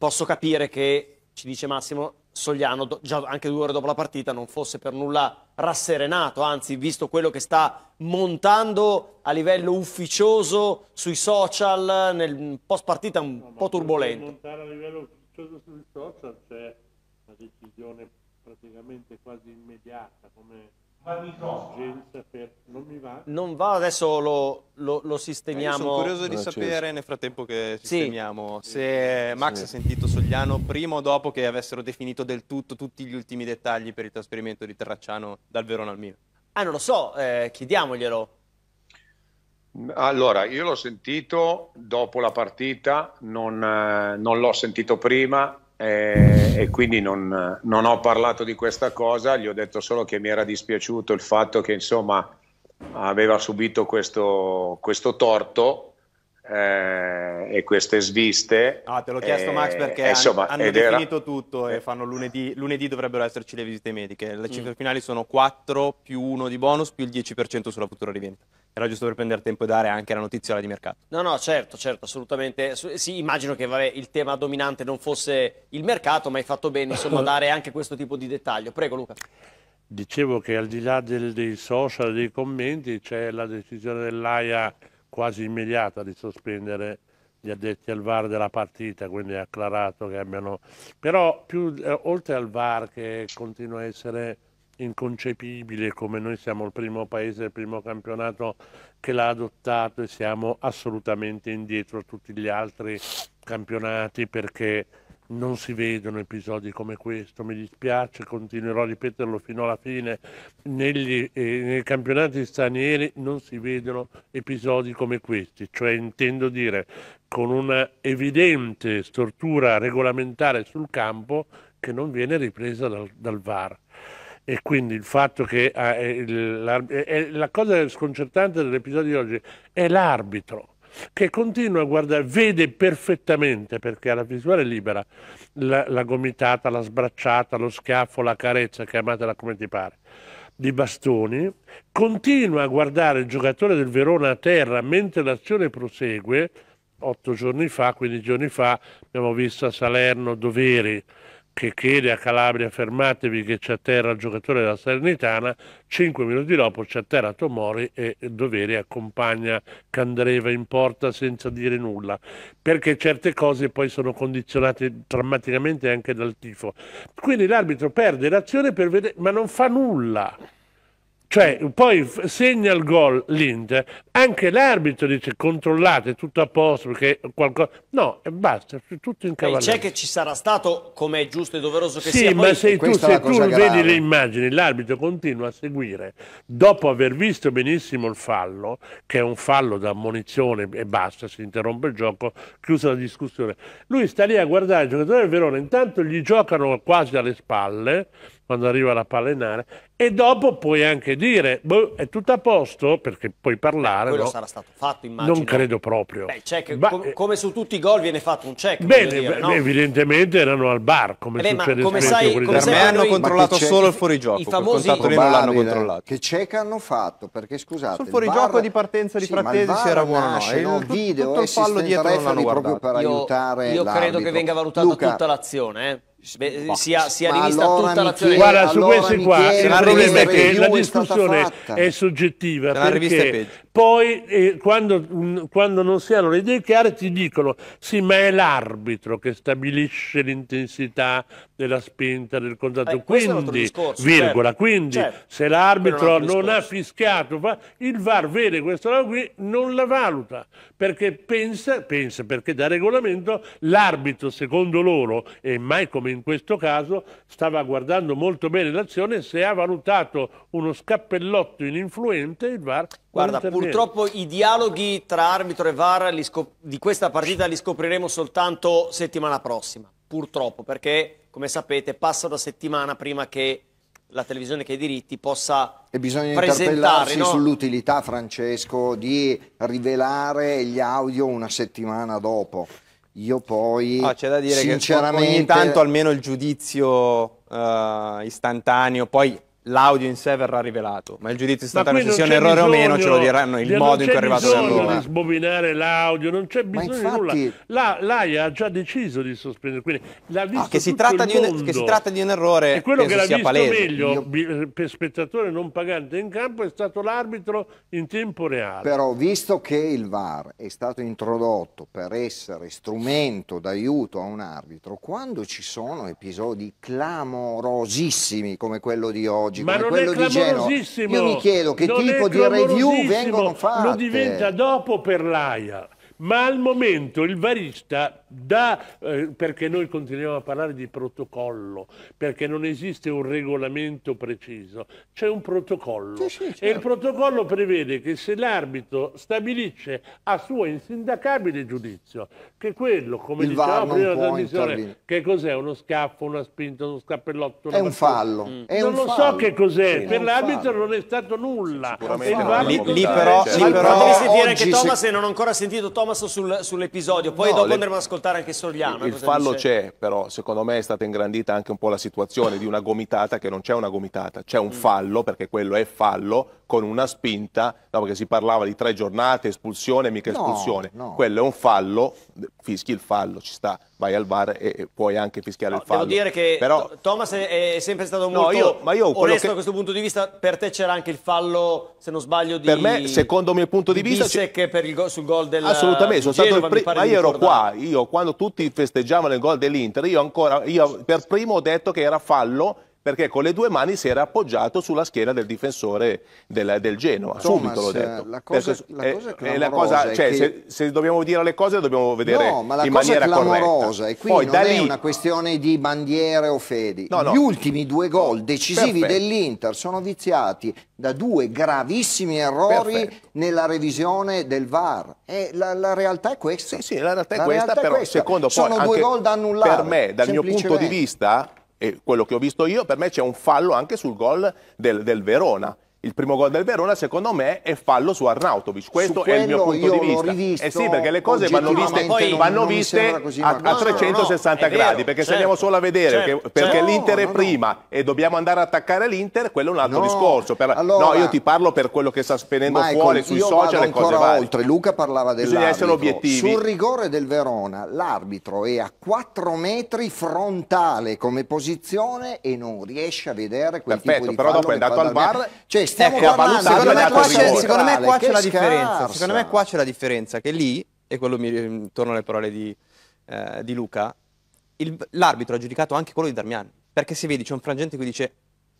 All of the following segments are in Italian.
posso capire che, ci dice Massimo, Sogliano, già anche due ore dopo la partita, non fosse per nulla rasserenato, anzi, visto quello che sta montando a livello ufficioso sui social, nel post partita un no, po' turbolento. Montare a livello ufficioso sui social c'è una decisione praticamente quasi immediata, come ma il microfono non mi va. Non va, adesso lo, lo, lo sistemiamo. Eh, sono curioso di ah, certo. sapere nel frattempo che sistemiamo sì. se Max sì. ha sentito Sogliano prima o dopo che avessero definito del tutto tutti gli ultimi dettagli per il trasferimento di Terracciano dal Verona al Milan. Ah, non lo so, eh, chiediamoglielo. Mm, allora, io l'ho sentito dopo la partita, non, eh, non l'ho sentito prima, eh, e quindi non, non, ho parlato di questa cosa, gli ho detto solo che mi era dispiaciuto il fatto che insomma aveva subito questo, questo torto eh, e queste sviste. Ah, te l'ho chiesto eh, Max perché eh, insomma, hanno, definito era... tutto e eh. fanno lunedì, lunedì dovrebbero esserci le visite mediche. Le mm. cifre finali sono 4 più 1 di bonus più il 10% sulla futura rivendita. Era giusto per prendere tempo e dare anche la notizia di mercato. No, no, certo, certo, assolutamente. Sì, immagino che vabbè, il tema dominante non fosse il mercato, ma hai fatto bene insomma, dare anche questo tipo di dettaglio. Prego Luca. Dicevo che al di là del, dei social, dei commenti, c'è la decisione dell'AIA quasi immediata di sospendere gli addetti al VAR della partita, quindi ha acclarato che abbiano... Però più, eh, oltre al VAR che continua a essere inconcepibile come noi siamo il primo paese, il primo campionato che l'ha adottato e siamo assolutamente indietro a tutti gli altri campionati perché non si vedono episodi come questo, mi dispiace, continuerò a ripeterlo fino alla fine, Negli, eh, nei campionati stranieri non si vedono episodi come questi, cioè intendo dire con una evidente stortura regolamentare sul campo che non viene ripresa dal, dal VAR. E quindi il fatto che eh, il, la, eh, la cosa sconcertante dell'episodio di oggi è l'arbitro che continua a guardare, vede perfettamente perché ha la visuale libera la, la, gomitata, la sbracciata, lo schiaffo, la carezza, chiamatela come ti pare, di bastoni, continua a guardare il giocatore del Verona a terra mentre l'azione prosegue. Otto giorni fa, 15 giorni fa, abbiamo visto a Salerno Doveri che chiede a Calabria fermatevi che c'è a terra il giocatore della Salernitana, cinque minuti dopo c'è a terra Tomori e Doveri accompagna Candreva in porta senza dire nulla, perché certe cose poi sono condizionate drammaticamente anche dal tifo. Quindi l'arbitro perde l'azione per vedere, ma non fa nulla. Cioè, poi segna il gol l'Inter, anche l'arbitro dice controllate, tutto a posto, perché qualcosa... No, e basta, tutto in cavallo. C'è che ci sarà stato, come è giusto e doveroso che sì, sia. Sì, ma se tu, se tu vedi le immagini, l'arbitro continua a seguire, dopo aver visto benissimo il fallo, che è un fallo da ammonizione e basta, si interrompe il gioco, chiusa la discussione. Lui sta lì a guardare il giocatore del Verona, intanto gli giocano quasi alle spalle, quando arriva la palla in area e dopo puoi anche dire boh, è tutto a posto perché puoi parlare quello no? sarà stato fatto immagino non credo proprio Beh, check, ma, com eh, come su tutti i gol viene fatto un check bene dire, no? evidentemente erano al bar come eh, succede come sai, come per me hanno controllato solo il fuorigioco i famosi non l'hanno controllato che check hanno fatto perché scusate sul fuorigioco bar... di partenza di sì, Frattesi se era buono nasce, no il video tutto il fallo dietro non l'hanno guardato proprio per io, aiutare io credo che venga valutata tutta l'azione eh Beh, no. Eh, sia, sia rivista allora tutta l'azione guarda allora su questo Michele, qua il problema è che la discussione è, è soggettiva perché, poi eh, quando, mm, quando, non si hanno le idee chiare ti dicono sì ma è l'arbitro che stabilisce l'intensità della spinta del contatto eh, quindi, discorso, virgola, certo. quindi certo. se l'arbitro non, non ha fischiato va, il VAR vede questo là qui non la valuta perché pensa, pensa perché da regolamento l'arbitro secondo loro e mai come in questo caso stava guardando molto bene l'azione se ha valutato uno scappellotto ininfluente il VAR Guarda, Purtroppo i dialoghi tra arbitro e VAR di questa partita li scopriremo soltanto settimana prossima, purtroppo, perché come sapete passa una settimana prima che la televisione che ha i diritti possa e bisogna interpellarsi no? sull'utilità Francesco di rivelare gli audio una settimana dopo io poi ah, c'è da dire sinceramente... che ogni tanto almeno il giudizio uh, istantaneo poi l'audio in sé verrà rivelato, ma il giudizio è se sia un errore o meno ce lo diranno il modo in cui è arrivato da Roma. Non c'è bisogno di sbobinare l'audio, non c'è bisogno infatti... di nulla. La, L'AIA ha già deciso di sospendere, quindi l'ha ah, visto ah, che, si tratta di un, che si tratta di un errore e quello che l'ha visto palese. meglio Io... per spettatore non pagante in campo è stato l'arbitro in tempo reale. Però visto che il VAR è stato introdotto per essere strumento d'aiuto a un arbitro, quando ci sono episodi clamorosissimi come quello di oggi ideologico, ma non quello è clamorosissimo. Io mi chiedo che non tipo di review vengono fatte. Lo diventa dopo per l'AIA ma al momento il varista dà, eh, perché noi continuiamo a parlare di protocollo, perché non esiste un regolamento preciso, c'è un protocollo sì, sì, certo. e il certo. protocollo prevede che se l'arbitro stabilisce a suo insindacabile giudizio che quello, come il dicevamo prima della trasmissione, che cos'è uno scaffo, una spinta, uno scappellotto, una è un fallo. Mm. È non un lo fallo. so che cos'è, sì, per l'arbitro non è stato nulla. Lì, lì, però, lì però, però devi sentire che Thomas se... non ho ancora sentito Thomas Thomas sul, sull'episodio, poi no, dopo le... andremo ad ascoltare anche Soriano. Il, il eh, fallo c'è, però secondo me è stata ingrandita anche un po' la situazione di una gomitata che non c'è una gomitata, c'è un mm. fallo, perché quello è fallo, con una spinta, dopo che si parlava di tre giornate, espulsione, mica no, espulsione. No. Quello è un fallo, fischi il fallo, ci sta vai al bar e puoi anche fischiare no, il fallo. Devo dire che Però... Thomas è, sempre stato molto no, io, ma io onesto che... da questo punto di vista. Per te c'era anche il fallo, se non sbaglio, di... Per me, secondo il mio punto di, di vista... Bissek per il go... sul gol del Assolutamente, sono stato il pre... ma io ero qua, io quando tutti festeggiavano il gol dell'Inter, io, ancora, io per primo ho detto che era fallo perché con le due mani si era appoggiato sulla schiena del difensore del, del Genoa. Thomas, Subito l'ho detto. La cosa, perché, la cosa eh, eh, è, è cosa, cioè, che... se, se, dobbiamo dire le cose, dobbiamo vedere no, in maniera clamorosa. E qui Poi, non è lì... una questione di bandiere o fedi. No, no. Gli ultimi due gol decisivi dell'Inter sono viziati da due gravissimi errori Perfetto. nella revisione del VAR. La, la, realtà è questa. Sì, sì, la realtà è la questa, realtà però è questa. secondo Sono poi, due gol da annullare. Per me, dal mio punto di vista, e quello che ho visto io, per me c'è un fallo anche sul gol del, del Verona il primo gol del Verona, secondo me, è fallo su Arnautovic. Questo su è il mio punto di vista. Rivisto, eh sì, perché le cose vanno viste, poi, vanno viste così, a, a, 360 no, no, gradi. Vero, perché certo, se andiamo certo. solo a vedere certo, che, perché certo. l'Inter è no, prima e dobbiamo andare ad attaccare l'Inter, quello è un altro discorso. Per, allora, no, io ti parlo per quello che sta spendendo fuori sui social e cose varie. oltre, Luca parlava dell'arbitro. Bisogna essere obiettivi. Sul rigore del Verona, l'arbitro è a 4 metri frontale come posizione e non riesce a vedere quel Perfetto, tipo di però dopo è andato al bar. Cioè, stiamo eh, parlando. Secondo me, qua c'è, secondo me qua c'è la differenza. Secondo me qua c'è la differenza che lì, e quello mi mm, torno alle parole di, eh, di Luca, l'arbitro ha giudicato anche quello di Darmian. Perché se vedi c'è un frangente che dice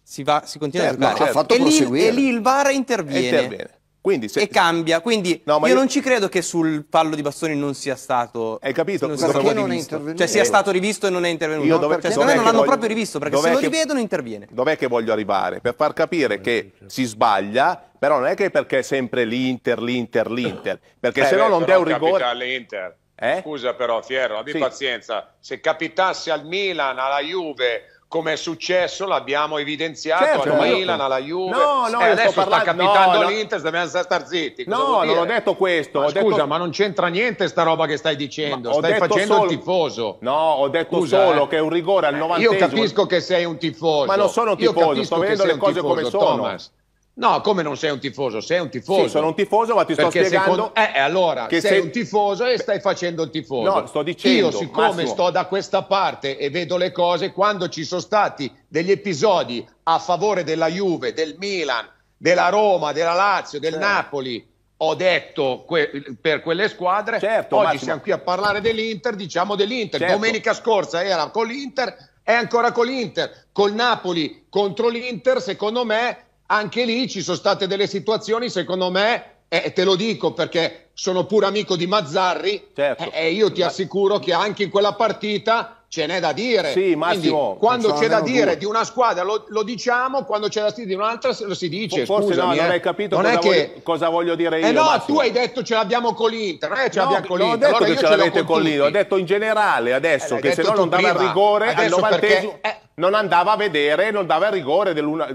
si, va, si continua certo, a giocare. No, certo. e, lì, e, lì, il VAR interviene. interviene. Quindi, se... E cambia, quindi no, io, io, non ci credo che sul fallo di Bastoni non sia stato. Hai capito? Non sia, stato non cioè sia stato rivisto e non è intervenuto. Io dove... cioè, secondo me non l'hanno proprio rivisto perché se lo rivedono interviene. Dov'è che voglio arrivare? Per far capire che si sbaglia, però non è che perché è sempre l'Inter, l'Inter, l'Inter, perché eh, se no non dà un rigore. all'Inter. Eh? Scusa però Fierro, abbi sì. pazienza, se capitasse al Milan, alla Juve, come è successo, l'abbiamo evidenziato certo, alla Milan, alla Juve. No, no, eh, adesso sta parlando... capitando no, l'Inter, dobbiamo stare zitti. No, non ho detto questo. Ma ho scusa, detto... ma non c'entra niente sta roba che stai dicendo. Stai facendo solo... il tifoso. No, ho detto scusa, solo eh. che è un rigore al 90 eh, Io capisco che sei un tifoso. Ma non sono un tifoso, sto vedendo le cose tifoso, come sono. Thomas. No, come non sei un tifoso? Sei un tifoso. Sì, sono un tifoso, ma ti sto Perché spiegando. Secondo... Eh, eh, allora, che sei, sei un tifoso e stai facendo il tifoso. No, sto dicendo. Io, siccome Massimo... sto da questa parte e vedo le cose, quando ci sono stati degli episodi a favore della Juve, del Milan, della Roma, della Lazio, del eh. Napoli, ho detto que- per quelle squadre. Certo, oggi Massimo. siamo qui a parlare dell'Inter, diciamo dell'Inter. Certo. Domenica scorsa era con l'Inter, è ancora con l'Inter. Col Napoli contro l'Inter, secondo me anche lì ci sono state delle situazioni, secondo me, eh, te lo dico perché sono pure amico di Mazzarri certo. e io ti assicuro che anche in quella partita ce n'è da dire. Sì, Massimo, Quindi, quando c'è da dire due. di una squadra lo, lo, diciamo, quando c'è da dire di un'altra lo si dice. Forse Scusami, no, non eh. hai capito non cosa, voglio, cosa, voglio, dire eh, io. Eh no, Massimo. tu hai detto ce l'abbiamo con l'Inter, non eh, ce no, l'abbiamo con l'Inter. Non ho detto allora che ce l'avete con, l'Inter, ho detto in generale adesso eh, che se no non dava il rigore al 90 eh, non andava a vedere, non dava il rigore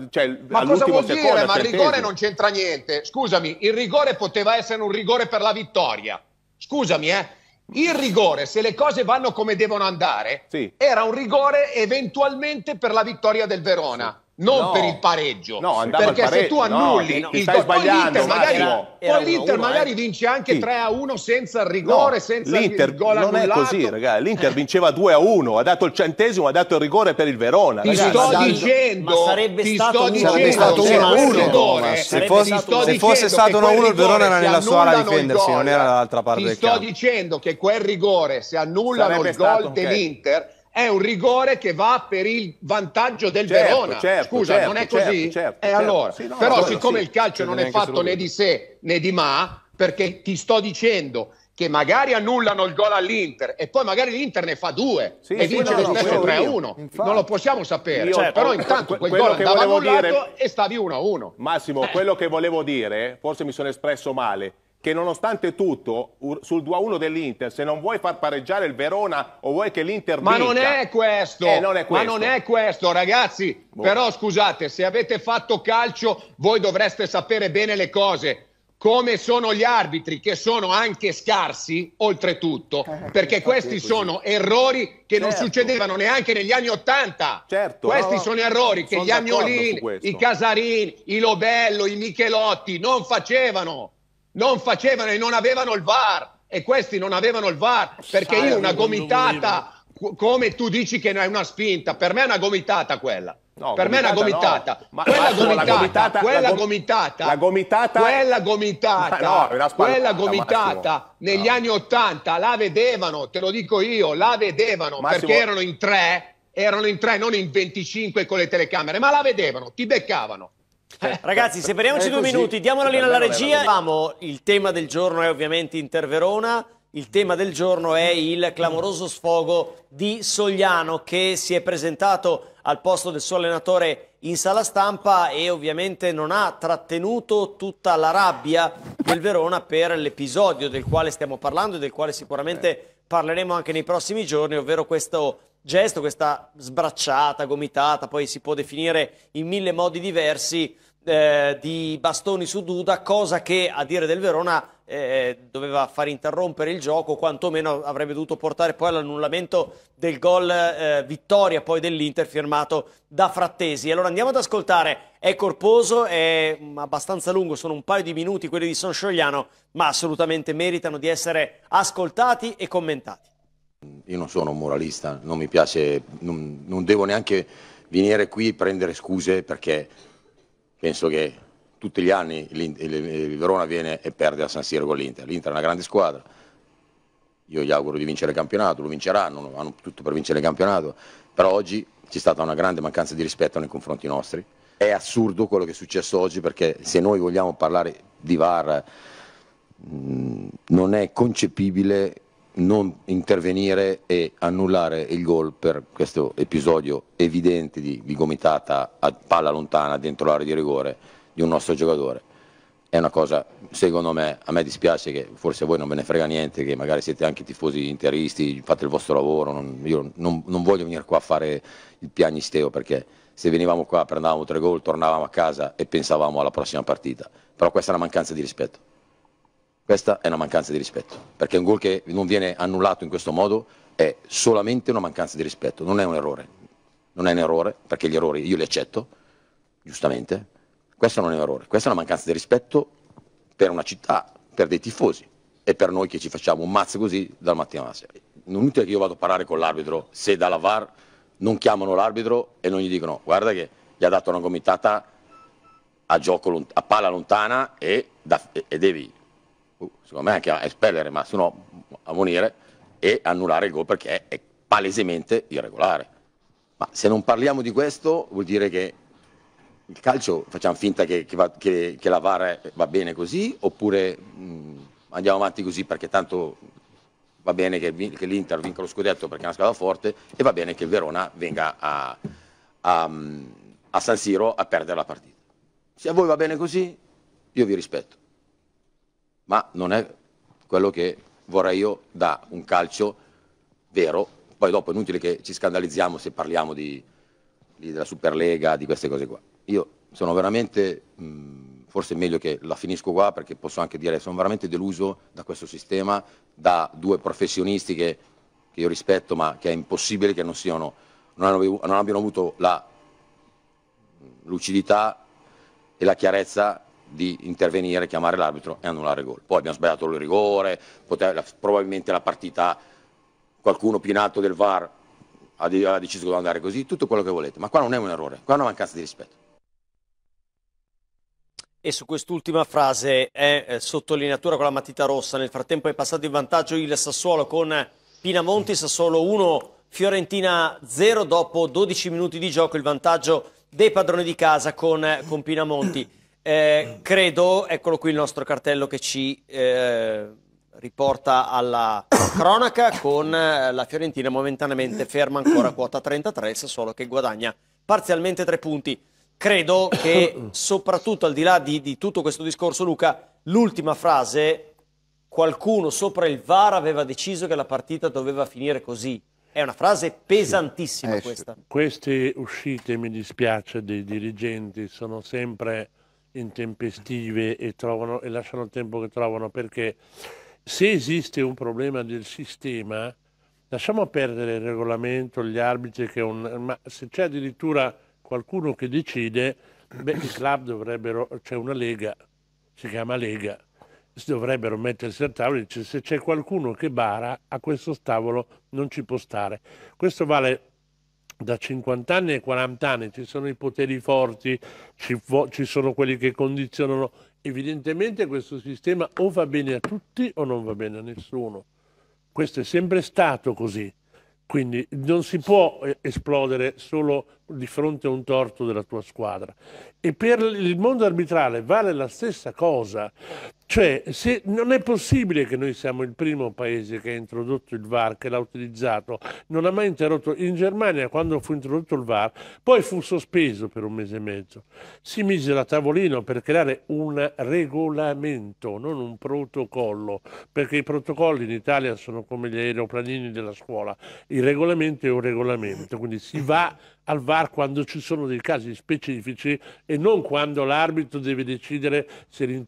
cioè, ma cosa vuol dire? Seconda, ma il rigore non c'entra niente. Scusami, il rigore poteva essere un rigore per la vittoria. Scusami, eh. Il rigore, se le cose vanno come devono andare, sì. era un rigore eventualmente per la vittoria del Verona. Sì non no, per il pareggio. No, perché pareggio, se tu annulli no, il gol, l'Inter, magari, era, era l'Inter uno, magari eh. vince anche sì. 3 a 1 senza il rigore, senza l'Inter, il gol non annullato. è così, ragazzi. L'Inter vinceva 2 a 1, ha dato il centesimo, ha dato il rigore per il Verona. Ti ragazzi, sto dicendo, ma sarebbe ti stato sto sarebbe stato 1 Se, fosse stato, se fosse stato 1 1 il Verona era nella sua ala a difendersi, non era dall'altra parte. Ti sto dicendo che quel rigore, se annullano il gol dell'Inter è un rigore che va per il vantaggio del certo, Verona. Certo, Scusa, certo, non è così? Certo, certo, eh, certo. allora. sì, no, Però, siccome sì. il calcio non è fatto né di sé né di ma, perché ti sto dicendo che magari annullano il gol all'Inter e poi magari l'Inter ne fa due sì, e vince no, lo stesso 3-1. Non lo possiamo sapere. Io, Però intanto quel gol andava annullato dire... e stavi 1-1. Massimo, eh. quello che volevo dire, forse mi sono espresso male, che nonostante tutto sul 2-1 dell'Inter, se non vuoi far pareggiare il Verona o vuoi che l'Inter Ma vinca... Ma non è questo! Eh, non è questo. Ma non è questo, ragazzi! Boh. Però scusate, se avete fatto calcio, voi dovreste sapere bene le cose. Come sono gli arbitri, che sono anche scarsi, oltretutto, eh, perché questi sono errori che certo. non succedevano neanche negli anni Ottanta. Certo, questi no, sono errori che gli Agnolini, i Casarini, i Lobello, i Michelotti non facevano non facevano e non avevano il VAR e questi non avevano il VAR perché io una gomitata come tu dici che è una spinta per me è una gomitata quella No, per me è una gomitata. No. Ma, quella, ma gomitata, la gomitata quella gomitata, la gomitata, quella gomitata, no, quella gomitata, quella gomitata negli anni Ottanta la vedevano, te lo dico io, la vedevano Massimo. perché erano in tre, erano in tre, non in 25 con le telecamere, ma la vedevano, ti beccavano. Cioè, eh, ragazzi, eh, separiamoci due minuti, diamo la linea alla regia. Vamo, il tema del giorno è ovviamente Inter Verona. Il tema del giorno è il clamoroso sfogo di Sogliano che si è presentato al posto del suo allenatore in sala stampa e ovviamente non ha trattenuto tutta la rabbia del Verona per l'episodio del quale stiamo parlando e del quale sicuramente parleremo anche nei prossimi giorni, ovvero questo gesto, questa sbracciata, gomitata, poi si può definire in mille modi diversi, eh, di bastoni su Duda, cosa che a dire del Verona eh, doveva far interrompere il gioco, quantomeno avrebbe dovuto portare poi all'annullamento del gol eh, vittoria poi dell'Inter firmato da Frattesi. Allora andiamo ad ascoltare, è corposo, è mm, abbastanza lungo, sono un paio di minuti quelli di Sciogliano, ma assolutamente meritano di essere ascoltati e commentati io non sono un moralista, non mi piace, non, non devo neanche venire qui e prendere scuse perché penso che tutti gli anni il Verona viene e perde a San Siro con l'Inter. L'Inter è una grande squadra, io gli auguro di vincere il campionato, lo vinceranno, hanno tutto per vincere il campionato, però oggi c'è stata una grande mancanza di rispetto nei confronti nostri. È assurdo quello che è successo oggi perché se noi vogliamo parlare di VAR mm, non è concepibile non intervenire e annullare il gol per questo episodio evidente di, di gomitata a palla lontana dentro l'area di rigore di un nostro giocatore. È una cosa, secondo me, a me dispiace che forse a voi non ve ne frega niente, che magari siete anche tifosi interisti, fate il vostro lavoro, non, io non, non voglio venire qua a fare il piagnisteo perché se venivamo qua prendavamo tre gol, tornavamo a casa e pensavamo alla prossima partita, però questa è una mancanza di rispetto. Questa è una mancanza di rispetto, perché un gol che non viene annullato in questo modo è solamente una mancanza di rispetto, non è un errore. Non è un errore, perché gli errori io li accetto, giustamente. Questo non è un errore, questa è una mancanza di rispetto per una città, per dei tifosi e per noi che ci facciamo un mazzo così dal mattino alla sera. Non è inutile che io vado a parlare con l'arbitro se dalla VAR non chiamano l'arbitro e non gli dicono guarda che gli ha dato una gomitata a, gioco, a palla lontana e, da, e devi Uh, secondo me anche a espellere ma a Amonire e annullare il gol perché è palesemente irregolare. Ma se non parliamo di questo vuol dire che il calcio facciamo finta che, che, va, che, che la VAR va bene così oppure mh, mm, andiamo avanti così perché tanto va bene che, l'Inter vinca lo scudetto perché è una squadra forte e va bene che il Verona venga a, a, mm, a San Siro a perdere la partita. Se a voi va bene così, io vi rispetto ma non è quello che vorrei io da un calcio vero. Poi dopo è inutile che ci scandalizziamo se parliamo di, di, della Superlega, di queste cose qua. Io sono veramente, mh, forse è meglio che la finisco qua perché posso anche dire, sono veramente deluso da questo sistema, da due professionisti che, che io rispetto ma che è impossibile che non, siano, non, hanno, non abbiano avuto la lucidità e la chiarezza di intervenire, chiamare l'arbitro e annullare il gol. Poi abbiamo sbagliato il rigore, poteva, probabilmente la partita, qualcuno più in alto del VAR ha, deciso di andare così, tutto quello che volete, ma qua non è un errore, qua è una mancanza di rispetto. E su quest'ultima frase è eh, sottolineatura con la matita rossa. Nel frattempo è passato in vantaggio il Sassuolo con Pinamonti, Sassuolo 1, Fiorentina 0 dopo 12 minuti di gioco. Il vantaggio dei padroni di casa con, eh, con Pinamonti. Eh, credo, eccolo qui il nostro cartello che ci eh, riporta alla cronaca con eh, la Fiorentina momentaneamente ferma ancora a quota 33, il Sassuolo che guadagna parzialmente tre punti. Credo che soprattutto al di là di, di tutto questo discorso, Luca, l'ultima frase, qualcuno sopra il VAR aveva deciso che la partita doveva finire così. È una frase pesantissima eh, sì. questa. Queste uscite, mi dispiace, dei dirigenti sono sempre intempestive e, trovano, e lasciano il tempo che trovano perché se esiste un problema del sistema lasciamo perdere il regolamento, gli arbitri, che un, ma se c'è addirittura qualcuno che decide, beh, i club dovrebbero, c'è una lega, si chiama lega, dovrebbero mettersi al tavolo e dire se c'è qualcuno che bara a questo tavolo non ci può stare. Questo vale da 50 anni e 40 anni ci sono i poteri forti, ci, ci sono quelli che condizionano. Evidentemente questo sistema o va bene a tutti o non va bene a nessuno. Questo è sempre stato così. Quindi non si può eh, esplodere solo di fronte a un torto della tua squadra. E per il mondo arbitrale vale la stessa cosa. Cioè, se, non è possibile che noi siamo il primo paese che ha introdotto il VAR, che l'ha utilizzato, non ha mai interrotto. In Germania, quando fu introdotto il VAR, poi fu sospeso per un mese e mezzo. Si mise la tavolino per creare un regolamento, non un protocollo, perché i protocolli in Italia sono come gli aeroplanini della scuola. Il regolamento è un regolamento, quindi si va al VAR quando ci sono dei casi specifici e non quando l'arbitro deve decidere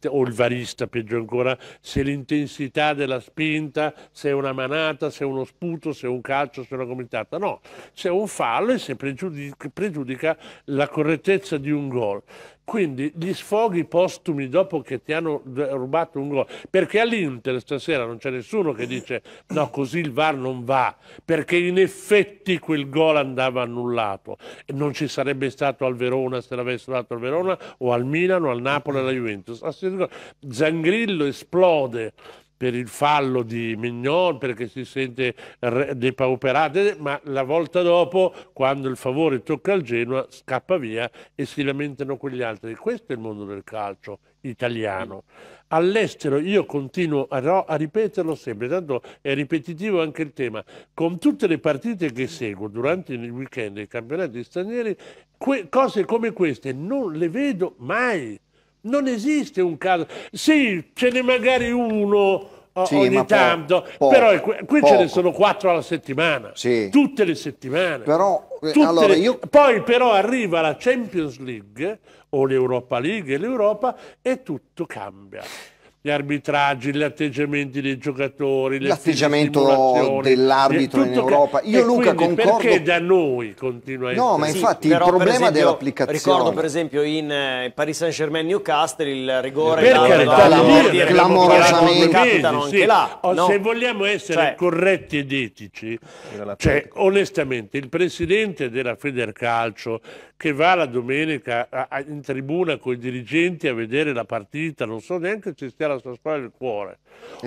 o il varista peggio ancora se l'intensità della spinta, se è una manata, se è uno sputo, se è un calcio, se è una gomitata. No, se è un fallo e se pregiudica, pregiudica la correttezza di un gol. Quindi gli sfoghi postumi dopo che ti hanno rubato un gol, perché all'Inter stasera non c'è nessuno che dice no così il VAR non va, perché in effetti quel gol andava annullato. Non ci sarebbe stato al Verona se l'avessero dato al Verona o al Milano, al Napoli, alla Juventus. Zangrillo esplode per il fallo di Mignon, perché si sente depauperato, ma la volta dopo, quando il favore tocca al Genoa, scappa via e si lamentano quegli altri. Questo è il mondo del calcio italiano. All'estero io continuo a, a ripeterlo sempre, tanto è ripetitivo anche il tema, con tutte le partite che seguo durante il weekend dei campionati stranieri, cose come queste non le vedo mai non esiste un caso. Sì, ce n'è magari uno eh, sì, ogni tanto, poco, però qui poco. ce ne sono quattro alla settimana, sì. tutte le settimane. Però, eh, allora, le... Io... Poi però arriva la Champions League o l'Europa League e l'Europa e tutto cambia gli arbitraggi, gli atteggiamenti dei giocatori, l'atteggiamento dell'arbitro in Europa. Io Luca concordo perché da noi continua a essere No, ma infatti sì, il problema esempio, dell'applicazione. Ricordo per esempio in Paris Saint-Germain Newcastle il rigore per carità, no, clamorosamente capitano anche sì. là. No. Se vogliamo essere cioè, corretti ed etici, cioè, onestamente il presidente della Federcalcio che va la domenica a, a, in tribuna con i dirigenti a vedere la partita, non so neanche se stia la sua squadra del cuore,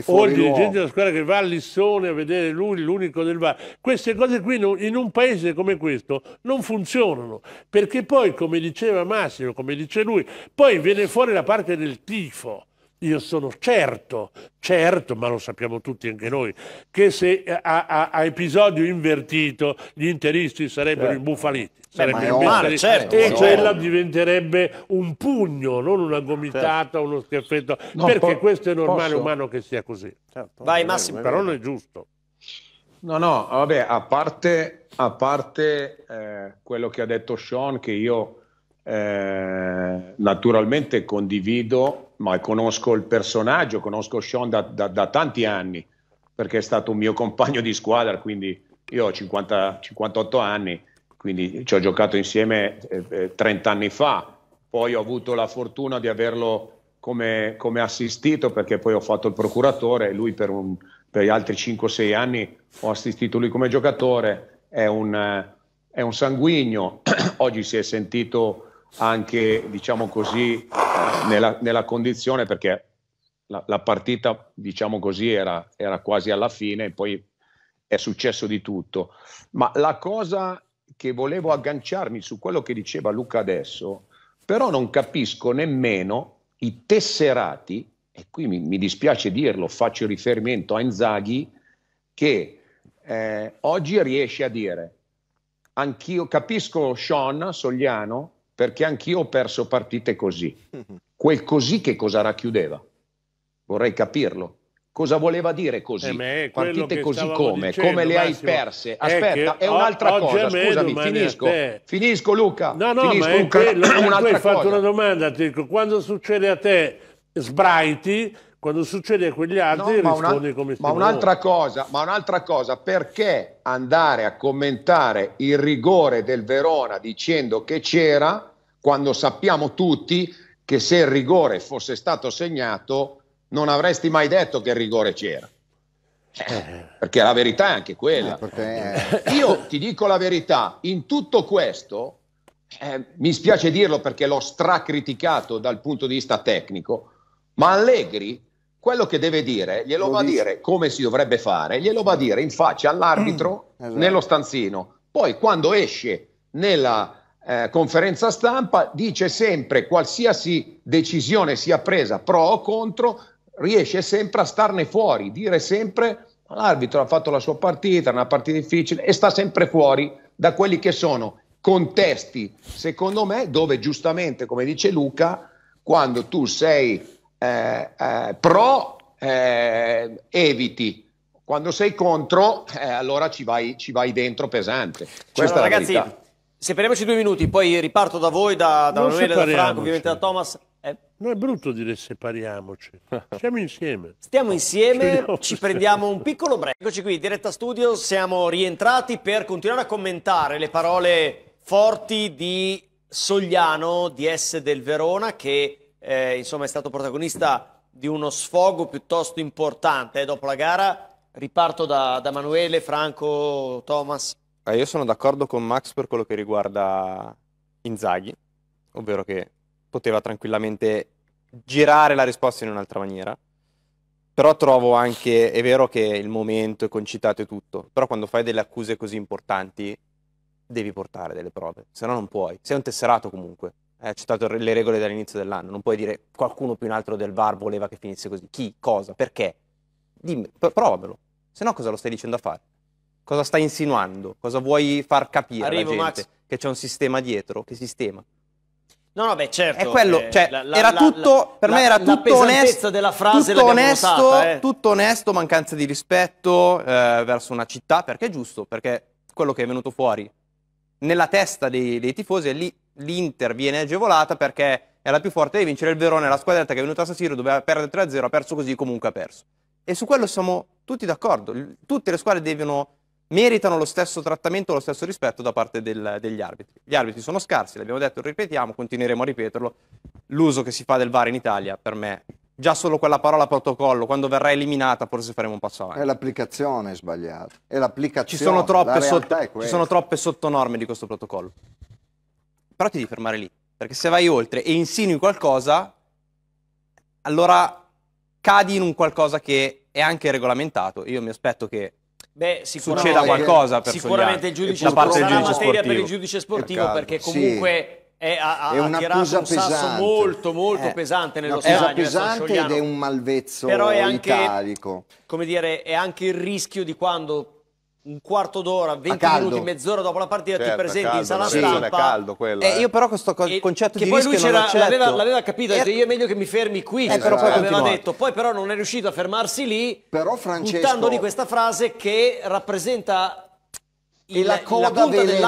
o il dirigente della squadra che va a Lissone a vedere lui, l'unico del VAR. Queste cose qui non, in un paese come questo non funzionano, perché poi, come diceva Massimo, come dice lui, poi viene fuori la parte del tifo io sono certo, certo, ma lo sappiamo tutti anche noi, che se eh, a, a, a episodio invertito gli interisti sarebbero certo. imbufaliti. Sarebbe Beh, male, certo, e quella diventerebbe un pugno, non una gomitata, certo. uno schiaffetto, no, perché questo è normale posso? umano che sia così. Certo. Vai Massimo. Però non è giusto. No, no, vabbè, a parte, a parte eh, quello che ha detto Sean, che io eh, naturalmente condivido, ma conosco il personaggio, conosco Sean da, da, da, tanti anni, perché è stato un mio compagno di squadra, quindi io ho 50, 58 anni, quindi ci ho giocato insieme eh, 30 eh, anni fa, poi ho avuto la fortuna di averlo come, come assistito, perché poi ho fatto il procuratore lui per, un, per altri 5-6 anni ho assistito lui come giocatore, è un, è un sanguigno, oggi si è sentito anche, diciamo così, nella, nella condizione perché la, la, partita, diciamo così, era, era quasi alla fine, e poi è successo di tutto. Ma la cosa che volevo agganciarmi su quello che diceva Luca adesso, però non capisco nemmeno i tesserati, e qui mi, mi dispiace dirlo, faccio riferimento a Inzaghi, che eh, oggi riesce a dire, anch'io capisco Sean Sogliano, perché anch'io ho perso partite così. Mhm. Quel così che cosa racchiudeva? Vorrei capirlo. Cosa voleva dire così? Eh, partite così come? Dicendo, come le Massimo, hai perse? Aspetta, è, è un'altra cosa. È Scusami, finisco. Finisco, Luca. No, no, finisco, ma Luca. Quello, tu hai fatto cosa. una domanda, ti dico, quando succede a te sbraiti, quando succede a quegli altri no, rispondi una, come ma un'altra, cosa, ma un'altra cosa, perché andare a commentare il rigore del Verona dicendo che c'era quando sappiamo tutti che se il rigore fosse stato segnato non avresti mai detto che il rigore c'era. Eh, perché la verità è anche quella. Eh, eh. Io ti dico la verità, in tutto questo, eh, mi spiace dirlo perché l'ho stracriticato dal punto di vista tecnico, ma Allegri quello che deve dire, glielo va a dire come si dovrebbe fare, glielo va a dire in faccia all'arbitro eh, esatto. nello stanzino. Poi quando esce nella, eh, conferenza stampa dice sempre qualsiasi decisione sia presa pro o contro, riesce sempre a starne fuori, dire sempre l'arbitro ha fatto la sua partita, una partita difficile e sta sempre fuori da quelli che sono contesti, secondo me, dove giustamente, come dice Luca, quando tu sei eh, eh, pro eh, eviti, quando sei contro eh, allora ci vai, ci vai dentro pesante. Questa allora, ragazzi, verità. Separiamoci due minuti, poi riparto da voi, da, da Manuele, da Franco, ovviamente da Thomas. Eh. No, è brutto dire separiamoci. Siamo insieme. Stiamo insieme, ci, ci prendiamo un piccolo break. Eccoci qui, diretta studio, siamo rientrati per continuare a commentare le parole forti di Sogliano, di S del Verona, che eh, insomma è stato protagonista di uno sfogo piuttosto importante eh, dopo la gara. Riparto da, da Manuele, Franco, Thomas. Eh, io sono d'accordo con Max per quello che riguarda Inzaghi, ovvero che poteva tranquillamente girare la risposta in un'altra maniera. Però trovo anche, è vero che il momento è concitato e tutto, però quando fai delle accuse così importanti devi portare delle prove, se no non puoi. Sei un tesserato comunque, hai accettato le regole dall'inizio dell'anno, non puoi dire qualcuno più un altro del VAR voleva che finisse così. Chi? Cosa? Perché? Dimmi, provamelo, se no cosa lo stai dicendo a fare? Cosa stai insinuando? Cosa vuoi far capire Arrivo, alla gente? Max. Che c'è un sistema dietro? Che sistema? No, no, beh, certo. È quello, eh, cioè, la, la, era tutto, la, per me era tutto onesto, della frase tutto onesto, notata, eh. tutto onesto, mancanza di rispetto eh, verso una città, perché è giusto, perché quello che è venuto fuori nella testa dei, dei tifosi è lì l'Inter viene agevolata perché era più forte di vincere il Verona, la squadra che è venuta a San doveva perdere 3-0, ha perso così, comunque ha perso. E su quello siamo tutti d'accordo, tutte le squadre devono meritano lo stesso trattamento, lo stesso rispetto da parte del, degli arbitri. Gli arbitri sono scarsi, l'abbiamo detto, ripetiamo, continueremo a ripeterlo. L'uso che si fa del VAR in Italia, per me, già solo quella parola protocollo, quando verrà eliminata, forse faremo un passo avanti. È l'applicazione sbagliata, è l'applicazione. Ci sono troppe, sotto, ci sono troppe sottonorme di questo protocollo. Però ti devi fermare lì, perché se vai oltre e insinui qualcosa, allora cadi in un qualcosa che è anche regolamentato. Io mi aspetto che Beh, succeda qualcosa per sicuramente il giudice da parte del giudice materia per il giudice sportivo perché comunque sì. è, ha, è una tirato un pesante. sasso molto molto eh, pesante nello stadio è pesante ed è un malvezzo però è anche, italico come dire è anche il rischio di quando un quarto d'ora, 20 minuti, mezz'ora dopo la partita certo, ti presenti caldo, in sala stampa. È caldo quello, eh. E eh. io però questo co- concetto e, di rischio lui l'aveva, l'aveva, capito, eh. detto io è meglio che mi fermi qui, eh, però poi aveva detto. Poi però non è riuscito a fermarsi lì, però Francesco... buttando lì questa frase che rappresenta e la, coda, la veleno, e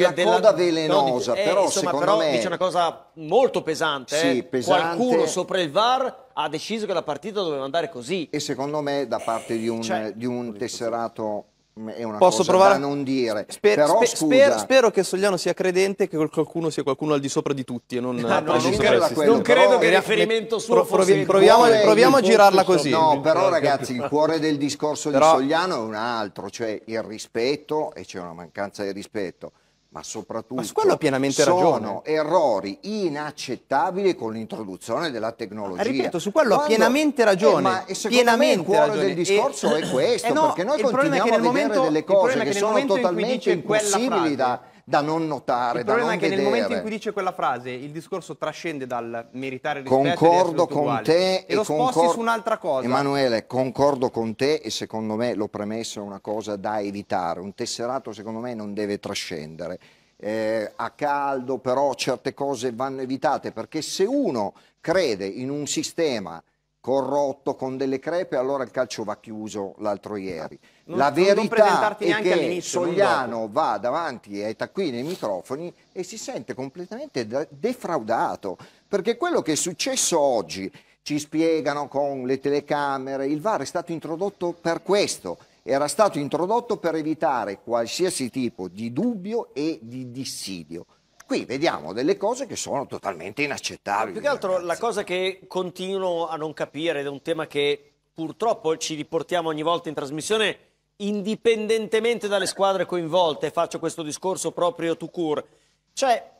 la della... coda velenosa, eh, però insomma, secondo però me... dice una cosa molto pesante, sì, eh. pesante, qualcuno sopra il VAR ha deciso che la partita doveva andare così. E secondo me da parte di un, cioè... di un tesserato è una Posso cosa provare? da non dire. Sper, Però, sper, sper, spero che Sogliano sia credente che qualcuno sia qualcuno al di sopra di tutti e non ah, no, non, credo, quello, non credo che il riferimento ne, suo provi, proviamo, cuore, proviamo a girarla così. No, però ragazzi, il cuore del discorso però, di Sogliano è un altro, cioè il rispetto e c'è una mancanza di rispetto ma soprattutto ma sono ragione. errori inaccettabili con l'introduzione della tecnologia. Ripeto, su quello Quando... ha pienamente ragione. Eh, ma pienamente il cuore ragione. del discorso e... Eh, è questo, eh no, perché noi continuiamo a vedere momento, delle cose che, che sono totalmente in impossibili da da non notare, da non vedere. Il problema è che nel momento in cui dice quella frase il discorso trascende dal meritare rispetto Concordo con uguale. te e, e lo concor- sposti su un'altra cosa. Emanuele, concordo con te e secondo me l'ho premesso è una cosa da evitare. Un tesserato secondo me non deve trascendere. Eh, a caldo però certe cose vanno evitate perché se uno crede in un sistema corrotto con delle crepe allora il calcio va chiuso l'altro ieri. Non, la verità è che Sogliano va davanti ai taccuini e ai microfoni e si sente completamente defraudato, perché quello che è successo oggi ci spiegano con le telecamere, il VAR è stato introdotto per questo, era stato introdotto per evitare qualsiasi tipo di dubbio e di dissidio. Qui vediamo delle cose che sono totalmente inaccettabili. Più che altro ragazzi. la cosa che continuo a non capire ed è un tema che purtroppo ci riportiamo ogni volta in trasmissione indipendentemente dalle squadre coinvolte, faccio questo discorso proprio to cure, cioè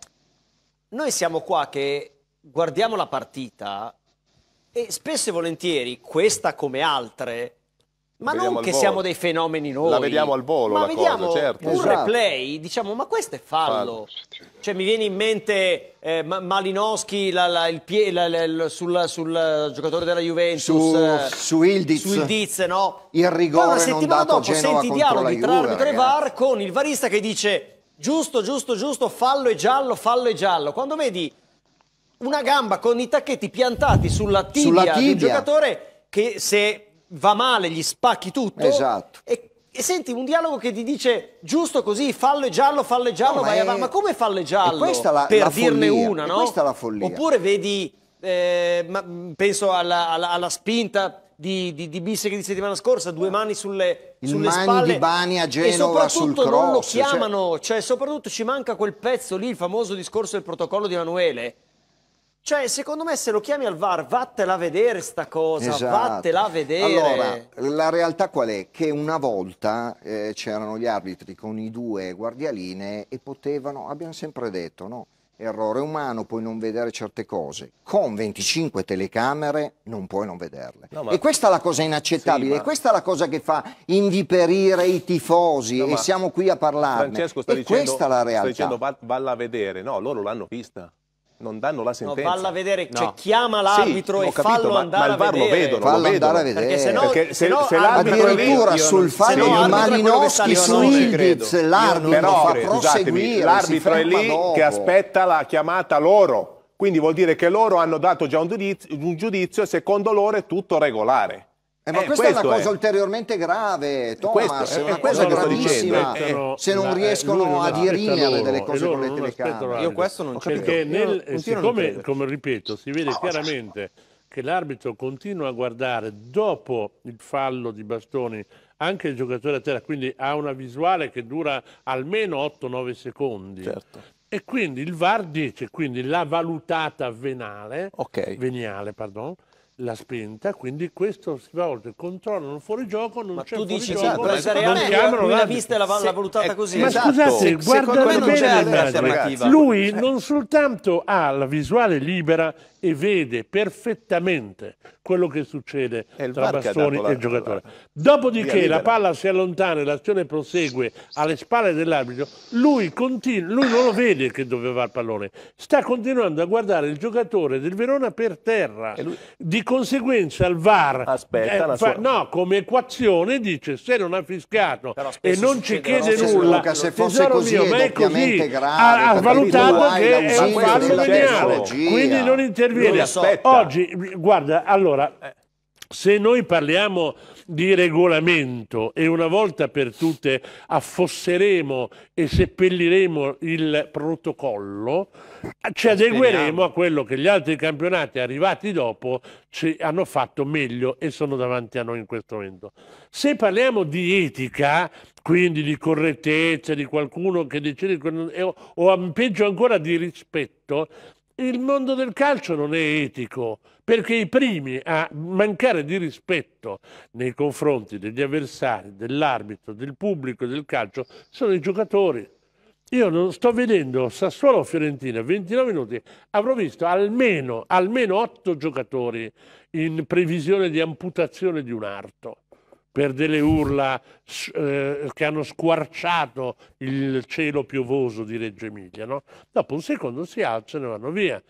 noi siamo qua che guardiamo la partita e spesso e volentieri, questa come altre, ma non che volo. siamo dei fenomeni noi. La vediamo al volo, ma la vediamo cosa, certo. un esatto. replay, diciamo, ma questo è fallo. fallo. Cioè, mi viene in mente eh, Malinowski la, la, il pie, la, sul, sul, giocatore della Juventus. Su, eh, su Ildiz. Su Ildiz, no? Il rigore Poi una settimana dopo senti i dialoghi Juve, tra arbitro e VAR con il varista che dice giusto, giusto, giusto, fallo e giallo, fallo e giallo. Quando vedi una gamba con i tacchetti piantati sulla tibia, sulla tibia. di un giocatore che se va male, gli spacchi tutto. Esatto. E, e, senti un dialogo che ti dice giusto così, fallo e giallo, fallo e giallo, no, vai avanti. Ma come fallo e giallo? E la, per la dirne follia. una, no? questa è la follia. Oppure vedi, eh, ma, penso alla, alla, alla spinta di, di, di Bisseghi di settimana scorsa, due mani sulle, il sulle mani spalle. di Bani a Genova e soprattutto non lo cioè chiamano, cioè... cioè soprattutto ci manca quel pezzo lì, il famoso discorso del protocollo di Emanuele, cioè, secondo me se lo chiami al VAR, vattela a vedere sta cosa, esatto. vattela a vedere. Allora, la realtà qual è? Che una volta eh, c'erano gli arbitri con i due guardialine e potevano, abbiamo sempre detto, no? Errore umano, puoi non vedere certe cose. Con 25 telecamere non puoi non vederle. No, ma... E questa è la cosa inaccettabile, sì, ma... questa è la cosa che fa inviperire i tifosi no, ma... e siamo qui a parlare. Francesco sta e dicendo, questa è la realtà. sta dicendo balla a vedere, no, loro l'hanno vista non danno la sentenza. No, falla vedere, no. cioè chiama l'arbitro sì, e capito, fallo ma, andare ma il VAR lo vedono, fallo lo vedono. andare a vedere. Perché, sennò, perché se, no, se addirittura sul fallo di Malinowski su Indiz l'arbitro fa proseguire, l'arbitro è lì che aspetta la chiamata loro. Quindi vuol dire che loro hanno dato già un giudizio e secondo loro è tutto regolare. Eh, ma eh, questa è una cosa è. ulteriormente grave, Thomas, è una eh, cosa gravissima dicendo, eh, se non eh, riescono non a dirimere delle cose con le telecamere. Io questo non c'è. Perché nel, Io, siccome, come ripeto, si vede chiaramente che l'arbitro continua a guardare dopo il fallo di Bastoni anche il giocatore a terra, quindi ha una visuale che dura almeno 8-9 secondi. Certo. E quindi il VAR dice, quindi la valutata venale, okay. veniale, pardon, la spinta, quindi questo si va oltre, controllano il fuorigioco, non c'è fuorigioco. Ma tu dici, esatto, la Serie non eh, esatto. l'ha vista e la vanno valutata eh, così. Ma esatto. scusate, se, guarda bene l'immagine. Lui non soltanto ha la visuale libera e vede perfettamente quello che succede tra Bastoni e giocatore. Dopodiché la palla si allontana e l'azione prosegue alle spalle dell'arbitro, lui, continu- lui non lo vede che doveva il pallone, sta continuando a guardare il giocatore del Verona per terra. Lui... Di conseguenza il VAR Aspetta, eh, fa, no, come equazione dice se non ha fischiato e non ci chiede nulla, se fosse così, mio, ma è così, grave, ha, ha valutato che è un fallo geniale, certo, quindi non interessa interviene. Oggi, guarda, allora, se noi parliamo di regolamento e una volta per tutte affosseremo e seppelliremo il protocollo, ci adegueremo a quello che gli altri campionati arrivati dopo ci hanno fatto meglio e sono davanti a noi in questo momento. Se parliamo di etica, quindi di correttezza, di qualcuno che decide, o, o peggio ancora di rispetto, il mondo del calcio non è etico perché i primi a mancare di rispetto nei confronti degli avversari, dell'arbitro, del pubblico del calcio sono i giocatori. Io non sto vedendo Sassuolo Fiorentina 29 minuti, avrò visto almeno, almeno 8 giocatori in previsione di amputazione di un arto per delle urla eh, che hanno squarciato il cielo piovoso di Reggio Emilia. No? Dopo un secondo si alzano e vanno via.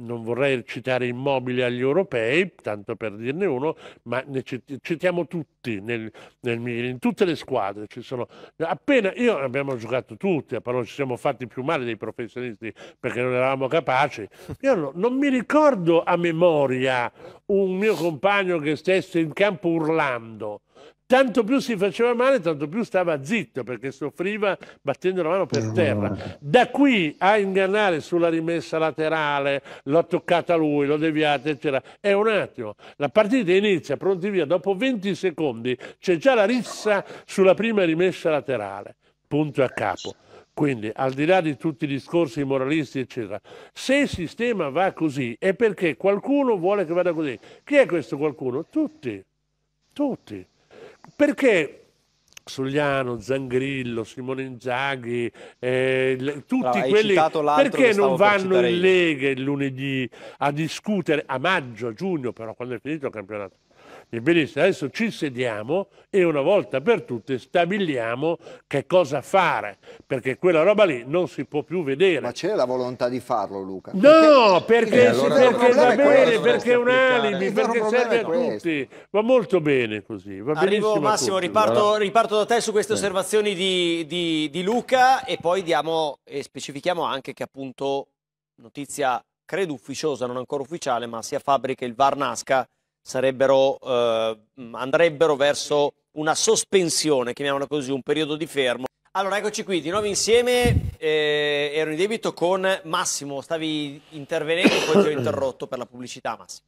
Non vorrei citare immobili agli europei, tanto per dirne uno, ma ne citiamo tutti nel, nel, in tutte le squadre. Ci sono, appena io abbiamo giocato tutti, a parole ci siamo fatti più male dei professionisti perché non eravamo capaci. Io no, non mi ricordo a memoria un mio compagno che stesse in campo urlando tanto più si faceva male, tanto più stava zitto perché soffriva battendo la mano per eh, terra. Da qui a ingannare sulla rimessa laterale, l'ho toccata lui, l'ho deviata, eccetera, è un attimo. La partita inizia, pronti via, dopo 20 secondi c'è già la rissa sulla prima rimessa laterale, punto a capo. Quindi, al di là di tutti i discorsi moralisti, eccetera, se il sistema va così è perché qualcuno vuole che vada così. Chi è questo qualcuno? Tutti. Tutti. Perché Sugliano, Zangrillo, Simone Inzaghi, eh, tutti no, quelli perché non vanno in Lega il lunedì a discutere a maggio, a giugno, però quando è finito il campionato e Benissimo, adesso ci sediamo e una volta per tutte stabiliamo che cosa fare, perché quella roba lì non si può più vedere. Ma c'è la volontà di farlo, Luca? No, perché, perché, allora, perché va bene, perché è un alibi, perché serve a tutti. Va molto bene così. Va Arrivo, Massimo, riparto, riparto, da te su queste sì. osservazioni di, di, di Luca e poi diamo e specifichiamo anche che appunto notizia credo ufficiosa, non ancora ufficiale, ma sia Fabri che il VAR nasca sarebbero, eh, andrebbero verso una sospensione, chiamiamola così, un periodo di fermo. Allora, eccoci qui di nuovo insieme. Eh, ero in debito con Massimo. Stavi intervenendo, poi ti ho interrotto per la pubblicità, Massimo.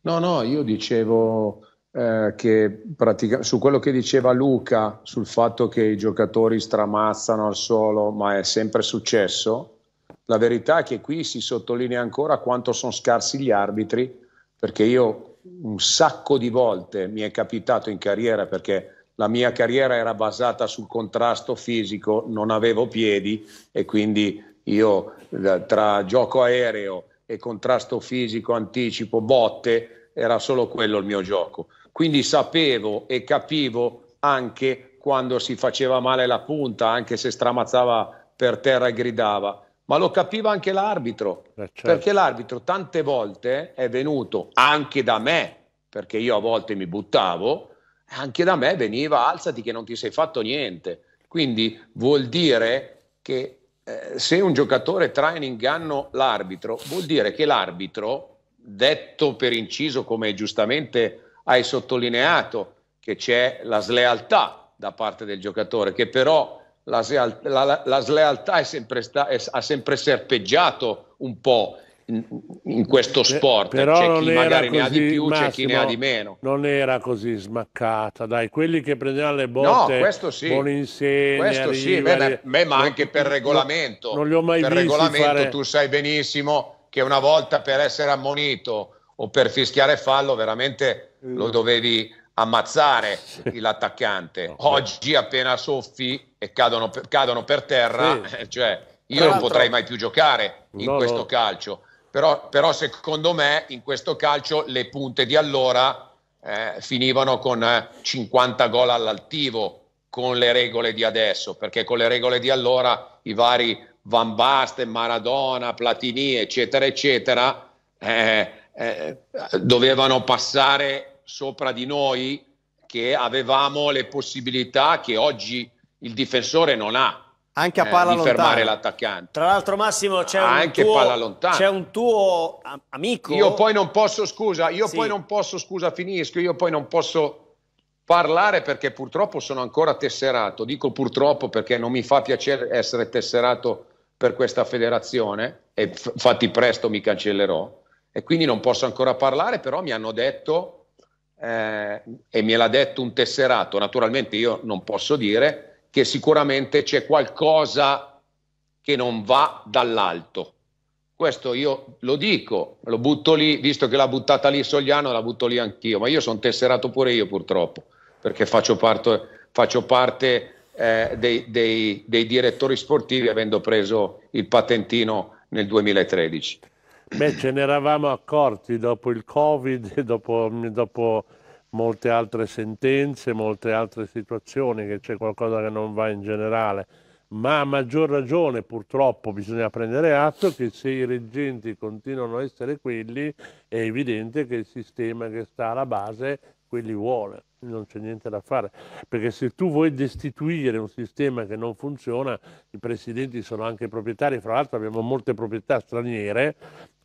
No, no, io dicevo eh, che pratica- su quello che diceva Luca, sul fatto che i giocatori stramazzano al suolo, ma è sempre successo. La verità è che qui si sottolinea ancora quanto sono scarsi gli arbitri perché io un sacco di volte mi è capitato in carriera perché la mia carriera era basata sul contrasto fisico, non avevo piedi e quindi io tra gioco aereo e contrasto fisico, anticipo, botte, era solo quello il mio gioco. Quindi sapevo e capivo anche quando si faceva male la punta, anche se stramazzava per terra e gridava ma lo capiva anche l'arbitro, eh certo. perché l'arbitro tante volte è venuto anche da me, perché io a volte mi buttavo, anche da me veniva alzati che non ti sei fatto niente. Quindi vuol dire che eh, se un giocatore trae in inganno l'arbitro, vuol dire che l'arbitro, detto per inciso come giustamente hai sottolineato, che c'è la slealtà da parte del giocatore, che però la, la, la slealtà è sempre sta, è, ha sempre serpeggiato un po' in, questo sport. Eh, c'è chi magari così, ne ha di più, Massimo, c'è chi ne ha di meno. Non era così smaccata, dai, quelli che prendevano le botte no, questo sì. con insegne, questo arriva, sì, beh, beh, ma anche per regolamento. Non, li ho mai per visti regolamento fare... tu sai benissimo che una volta per essere ammonito o per fischiare fallo veramente lo eh. dovevi ammazzare l'attaccante. Oggi appena soffi e cadono per, cadono per terra, sì. Eh, cioè io non potrei mai più giocare in no, questo no. calcio. Però, però, secondo me in questo calcio le punte di allora eh, finivano con 50 eh, gol all'altivo con le regole di adesso, perché con le regole di allora i vari Van Basten, Maradona, Platini, eccetera, eccetera, eh, eh dovevano passare sopra di noi che avevamo le possibilità che oggi il difensore non ha. Anche a eh, palla eh, di fermare l'attaccante. Tra l'altro Massimo c'è un, tuo, c'è un tuo amico. Io poi non posso, scusa, io sì. poi non posso, scusa, finisco, io poi non posso parlare perché purtroppo sono ancora tesserato. Dico purtroppo perché non mi fa piacere essere tesserato per questa federazione e infatti presto mi cancellerò e quindi non posso ancora parlare, però mi hanno detto eh, e me l'ha detto un tesserato, naturalmente io non posso dire che sicuramente c'è qualcosa che non va dall'alto. Questo io lo dico, lo butto lì, visto che l'ha buttata lì Sogliano, la butto lì anch'io, ma io sono tesserato pure io purtroppo, perché faccio parte, faccio parte eh, dei, dei, dei direttori sportivi avendo preso il patentino nel 2013. Beh, ce ne eravamo accorti dopo il Covid, dopo, dopo molte altre sentenze, molte altre situazioni, che c'è qualcosa che non va in generale. Ma a maggior ragione, purtroppo, bisogna prendere atto che se i reggenti continuano a essere quelli, è evidente che il sistema che sta alla base quelli vuole, non c'è niente da fare, perché se tu vuoi destituire un sistema che non funziona, i presidenti sono anche proprietari, fra l'altro abbiamo molte proprietà straniere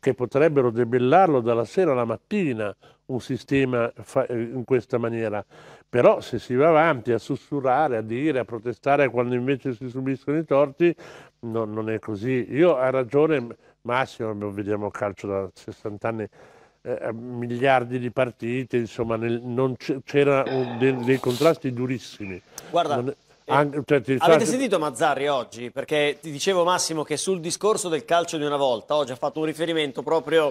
che potrebbero debellarlo dalla sera alla mattina un sistema eh, in questa maniera. Però se si va avanti a sussurrare, a dire, a protestare quando invece si subiscono i torti, no, non è così. Io ha ragione Massimo, vediamo calcio da 60 anni, eh, miliardi di partite, insomma, nel, c'era un, dei, dei, contrasti durissimi. Guarda, non, eh, anche, cioè, Avete stati... sentito Mazzarri oggi? Perché ti dicevo Massimo che sul discorso del calcio di una volta oggi ha fatto un riferimento proprio...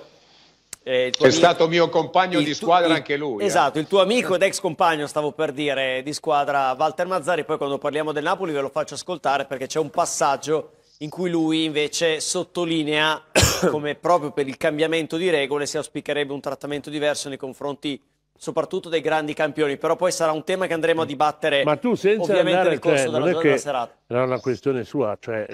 Eh, È amico... stato mio compagno di squadra tu... anche lui. Eh. Esatto, eh. il tuo amico ed ex compagno, stavo per dire, di squadra Walter Mazzari. Poi quando parliamo del Napoli ve lo faccio ascoltare perché c'è un passaggio in cui lui invece sottolinea come proprio per il cambiamento di regole si auspicherebbe un trattamento diverso nei confronti soprattutto dei grandi campioni, però poi sarà un tema che andremo a dibattere Ma tu senza ovviamente andare, nel corso cioè, della, non serata. È una questione sua, cioè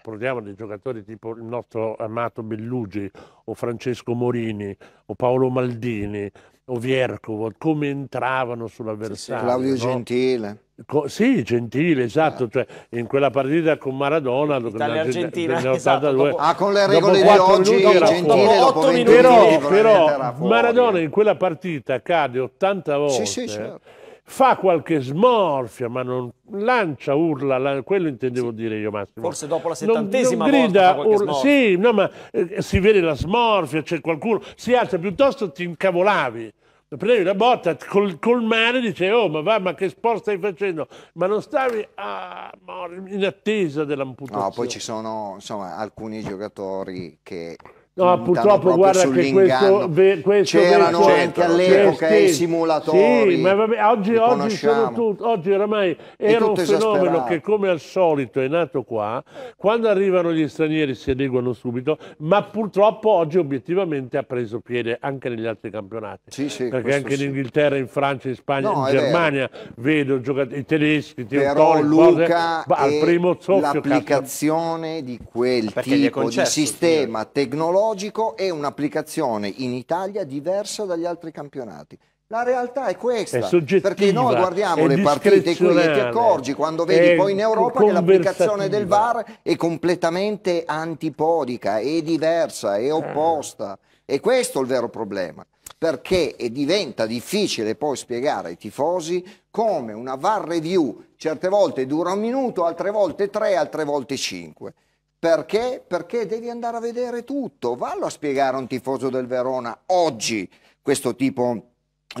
parliamo di giocatori tipo il nostro amato Bellugi o Francesco Morini o Paolo Maldini, o Viercovo, come entravano sull'avversario. Sì, Claudio no? Gentile. Co- sì, Gentile, esatto, ah. cioè, in quella partita con Maradona Italia-Argentina esatto, dopo, ah, con le regole di oggi Gentile dopo, dopo minuti, però, però Maradona in quella partita cade 80 volte sì, sì, certo fa qualche smorfia, ma non lancia, urla, la, quello intendevo sì. dire io Massimo. Forse dopo la settantesima non, non grida, volta Sì, no, ma eh, si vede la smorfia, c'è qualcuno, si alza, piuttosto ti incavolavi. Prendevi la botta, col, col mare dice, oh ma va, ma che sport stai facendo? Ma non stavi a, ah, in attesa dell'amputazione. No, poi ci sono insomma, alcuni giocatori che No, purtroppo guarda che questo, questo c'erano questo, anche all'epoca questi, i simulatori. Sì, ma vabbè, oggi, oggi sono tutti, oggi oramai era un fenomeno esasperato. che come al solito è nato qua, quando arrivano gli stranieri si adeguano subito, ma purtroppo oggi obiettivamente ha preso piede anche negli altri campionati. Sì, sì, perché anche in Inghilterra, in Francia, in Spagna, no, in Germania vero. vedo giocatori tedeschi, Però Luca cose, al primo soffio l'applicazione di quel perché tipo di sistema tecnologico logico è un'applicazione in Italia diversa dagli altri campionati. La realtà è questa, è perché noi guardiamo le partite qui e ti accorgi quando vedi poi in Europa che l'applicazione del VAR è completamente antipodica, è diversa, è opposta. E questo è il vero problema, perché diventa difficile poi spiegare ai tifosi come una VAR review certe volte dura un minuto, altre volte tre, altre volte cinque. Perché? Perché devi andare a vedere tutto. Vallo a spiegare a un tifoso del Verona oggi questo tipo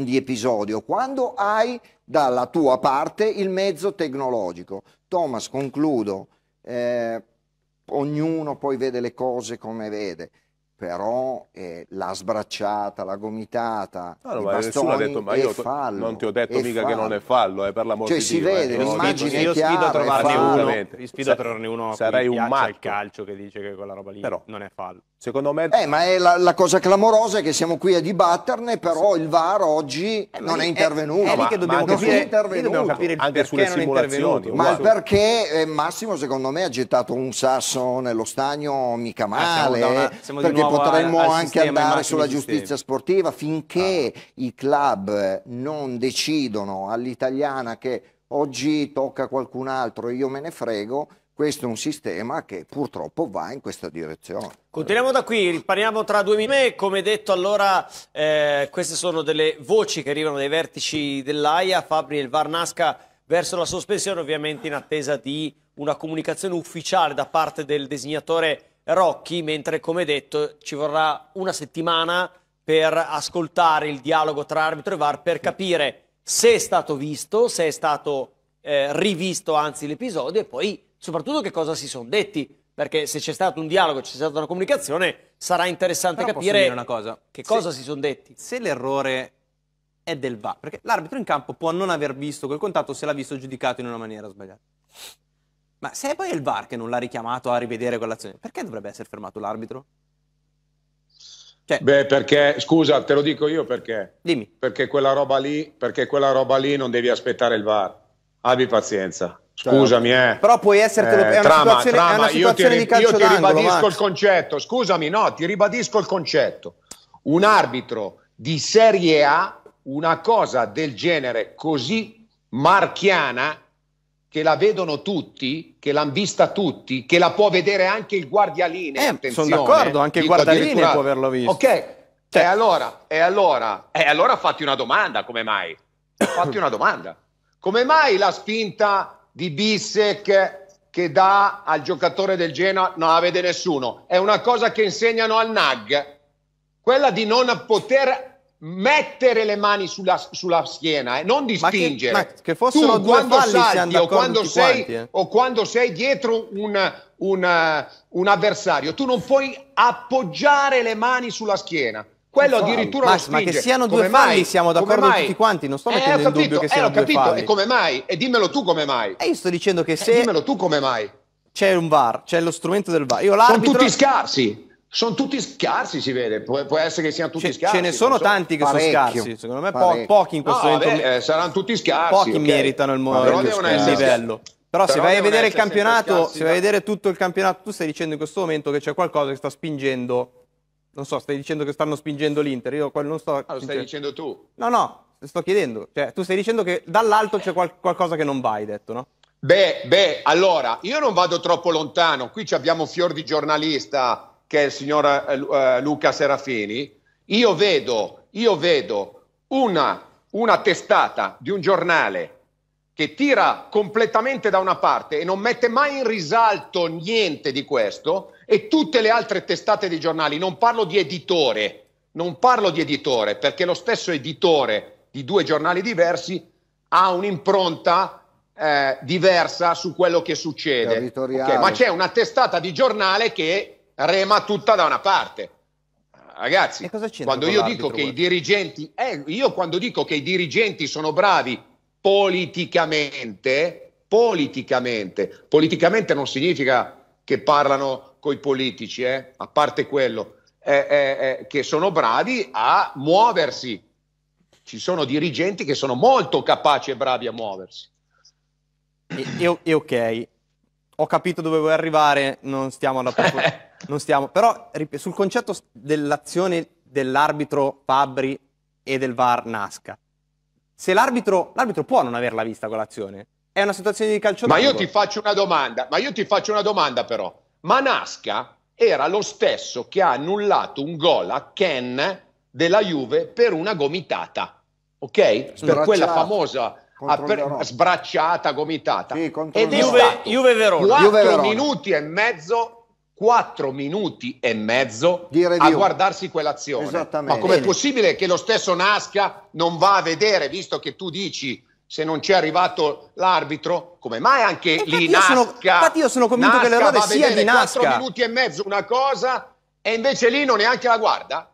di episodio, quando hai dalla tua parte il mezzo tecnologico. Thomas, concludo. Eh, ognuno poi vede le cose come vede però eh, la sbracciata, la gomitata, ah, no, no, nessuno ha detto, ma io fallo, non ti ho detto mica fallo. che non è fallo, eh, per l'amor cioè, di Dio. si vede, eh, l'immagine io sfido a trovarne uno, sfido a trovarne uno Sarei un matto. il calcio che dice che quella roba lì però, non è fallo. Secondo me... Eh, ma la, la, cosa clamorosa è che siamo qui a dibatterne, però il VAR oggi eh, non è intervenuto. È, lì che dobbiamo, ma, capire, non è intervenuto. dobbiamo capire anche sulle simulazioni. Ma wow. perché eh, Massimo, secondo me, ha gettato un sasso nello stagno mica ah, male, ah, una, perché potremmo al, al anche andare sulla giustizia sportiva finché ah. i club non decidono all'italiana che oggi tocca a qualcun altro e io me ne frego questo è un sistema che purtroppo va in questa direzione. Continuiamo da qui, ripariamo tra due minuti. Come detto allora, eh, queste sono delle voci che arrivano dai vertici dell'AIA, Fabri e il Varnasca verso la sospensione, ovviamente in attesa di una comunicazione ufficiale da parte del designatore Rocchi, mentre come detto ci vorrà una settimana per ascoltare il dialogo tra arbitro e VAR per capire se è stato visto, se è stato eh, rivisto anzi l'episodio e poi soprattutto che cosa si sono detti, perché se c'è stato un dialogo, c'è stata una comunicazione, sarà interessante Però capire cosa. che cosa si sono detti. Se l'errore è del VAR, perché l'arbitro in campo può non aver visto quel contatto se l'ha visto giudicato in una maniera sbagliata. Ma se è poi il VAR che non l'ha richiamato a rivedere quell'azione, perché dovrebbe essere fermato l'arbitro? Cioè... Beh, perché, scusa, te lo dico io perché. Dimmi. Perché quella roba lì, perché quella roba lì non devi aspettare il VAR. Abbi pazienza. Certo. Scusami, eh. Però puoi essertelo. Eh, è, una trama, trama, è una situazione ri- di calcio Io ti ribadisco Max. il concetto. Scusami, no, ti ribadisco il concetto. Un arbitro di Serie A, una cosa del genere così marchiana che la vedono tutti, che l'hanno vista tutti, che la può vedere anche il guardialine. Eh, sono d'accordo, anche il guardialine può averlo visto. Ok, cioè. e allora, e allora, e allora fatti una domanda, come mai? Fatti una domanda. Come mai la spinta di Bissek che dà al giocatore del Genoa non la vede nessuno. È una cosa che insegnano al NAG, quella di non poter mettere le mani sulla, sulla schiena e eh, non di ma spingere. Che, ma che fossero tu, due quando salti o quando, sei, quanti, eh. o quando sei dietro un, un, un avversario, tu non puoi appoggiare le mani sulla schiena quello addirittura ma, lo spinge. Ma che siano due come falli mai? siamo d'accordo tutti quanti, non sto eh, mettendo eh, capito, in dubbio che eh, siano due capito. falli. E come mai? E dimmelo tu come mai. E eh, io sto dicendo che se... Eh, dimmelo tu come mai. C'è un VAR, c'è lo strumento del VAR. Io Sono tutti scarsi. Sono tutti scarsi, si vede. Pu- può, essere che siano tutti ce, scarsi. Ce ne sono, sono tanti che parecchio. sono scarsi. Secondo me po- pochi in questo no, momento. Vabbè, eh, saranno tutti scarsi. Pochi okay. meritano il, mo- però il livello. Però, però se vai a vedere il campionato, se vai a vedere tutto il campionato, tu stai dicendo in questo momento che c'è qualcosa che sta spingendo non so, stai dicendo che stanno spingendo l'Inter, io non sto... Ah, lo stai dicendo tu? No, no, sto chiedendo. Cioè, tu stai dicendo che dall'alto c'è qual- qualcosa che non va, hai detto, no? Beh, beh, allora, io non vado troppo lontano. Qui abbiamo un fior di giornalista, che è il signor eh, eh, Luca Serafini. Io vedo, io vedo una, una testata di un giornale che tira completamente da una parte e non mette mai in risalto niente di questo e tutte le altre testate di giornali, non parlo di editore, non parlo di editore perché lo stesso editore di due giornali diversi ha un'impronta eh, diversa su quello che succede. Okay, ma c'è una testata di giornale che rema tutta da una parte. Ragazzi, quando io dico che i dirigenti, eh, io quando dico che i dirigenti sono bravi politicamente, politicamente, politicamente non significa che parlano coi politici, eh, a parte quello, eh, eh, che sono bravi a muoversi. Ci sono dirigenti che sono molto capaci e bravi a muoversi. E, e, e ok, ho capito dove vuoi arrivare, non stiamo alla approfondire. non stiamo. Però sul concetto dell'azione dell'arbitro Fabri e del VAR Nasca, se l'arbitro, l'arbitro può non averla vista quell'azione. È una situazione di calcio. Ma io ti faccio una domanda, ma io ti faccio una domanda però. Manasca era lo stesso che ha annullato un gol a Ken della Juve per una gomitata, ok? Per quella famosa ah, per, sbracciata, gomitata. Sì, Ed Juve, Juve Verona. 4 Juve Verona. minuti e mezzo 4 minuti e mezzo Dire a guardarsi quell'azione. Ma com'è possibile che lo stesso Nasca non va a vedere, visto che tu dici se non c'è arrivato l'arbitro, come mai anche lì infatti Nasca? Io sono, infatti io sono convinto Nasca che l'errore sia di Nasca. 4 minuti e mezzo una cosa e invece lì non neanche la guarda?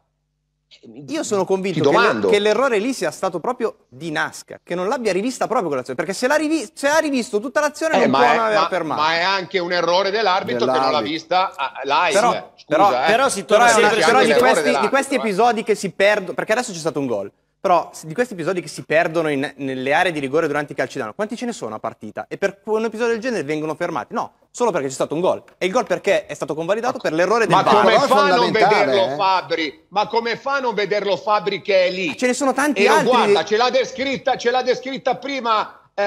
Io sono convinto che, che, l'errore lì sia stato proprio di Nasca, che non l'abbia rivista proprio quell'azione, perché se, l'ha rivi- se ha rivisto tutta l'azione eh, non ma può è, non aver fermato. Ma è anche un errore dell'arbitro, dell'arbitro. che non l'ha vista ah, live. Però, Scusa, però, eh. però, si torna però, sempre, però di, questi, di questi eh. episodi che si perdono, perché adesso c'è stato un gol, però di questi episodi che si perdono in, nelle aree di rigore durante i calci d'anno, quanti ce ne sono a partita? E per un episodio del genere vengono fermati? No, solo perché c'è stato un gol. E il gol perché è stato convalidato per l'errore del Ma come fa a non vederlo eh? Fabri? Ma come fa a non vederlo Fabri che è lì? Ce ne sono tanti e altri. guarda, ce l'ha descritta, ce l'ha descritta prima eh,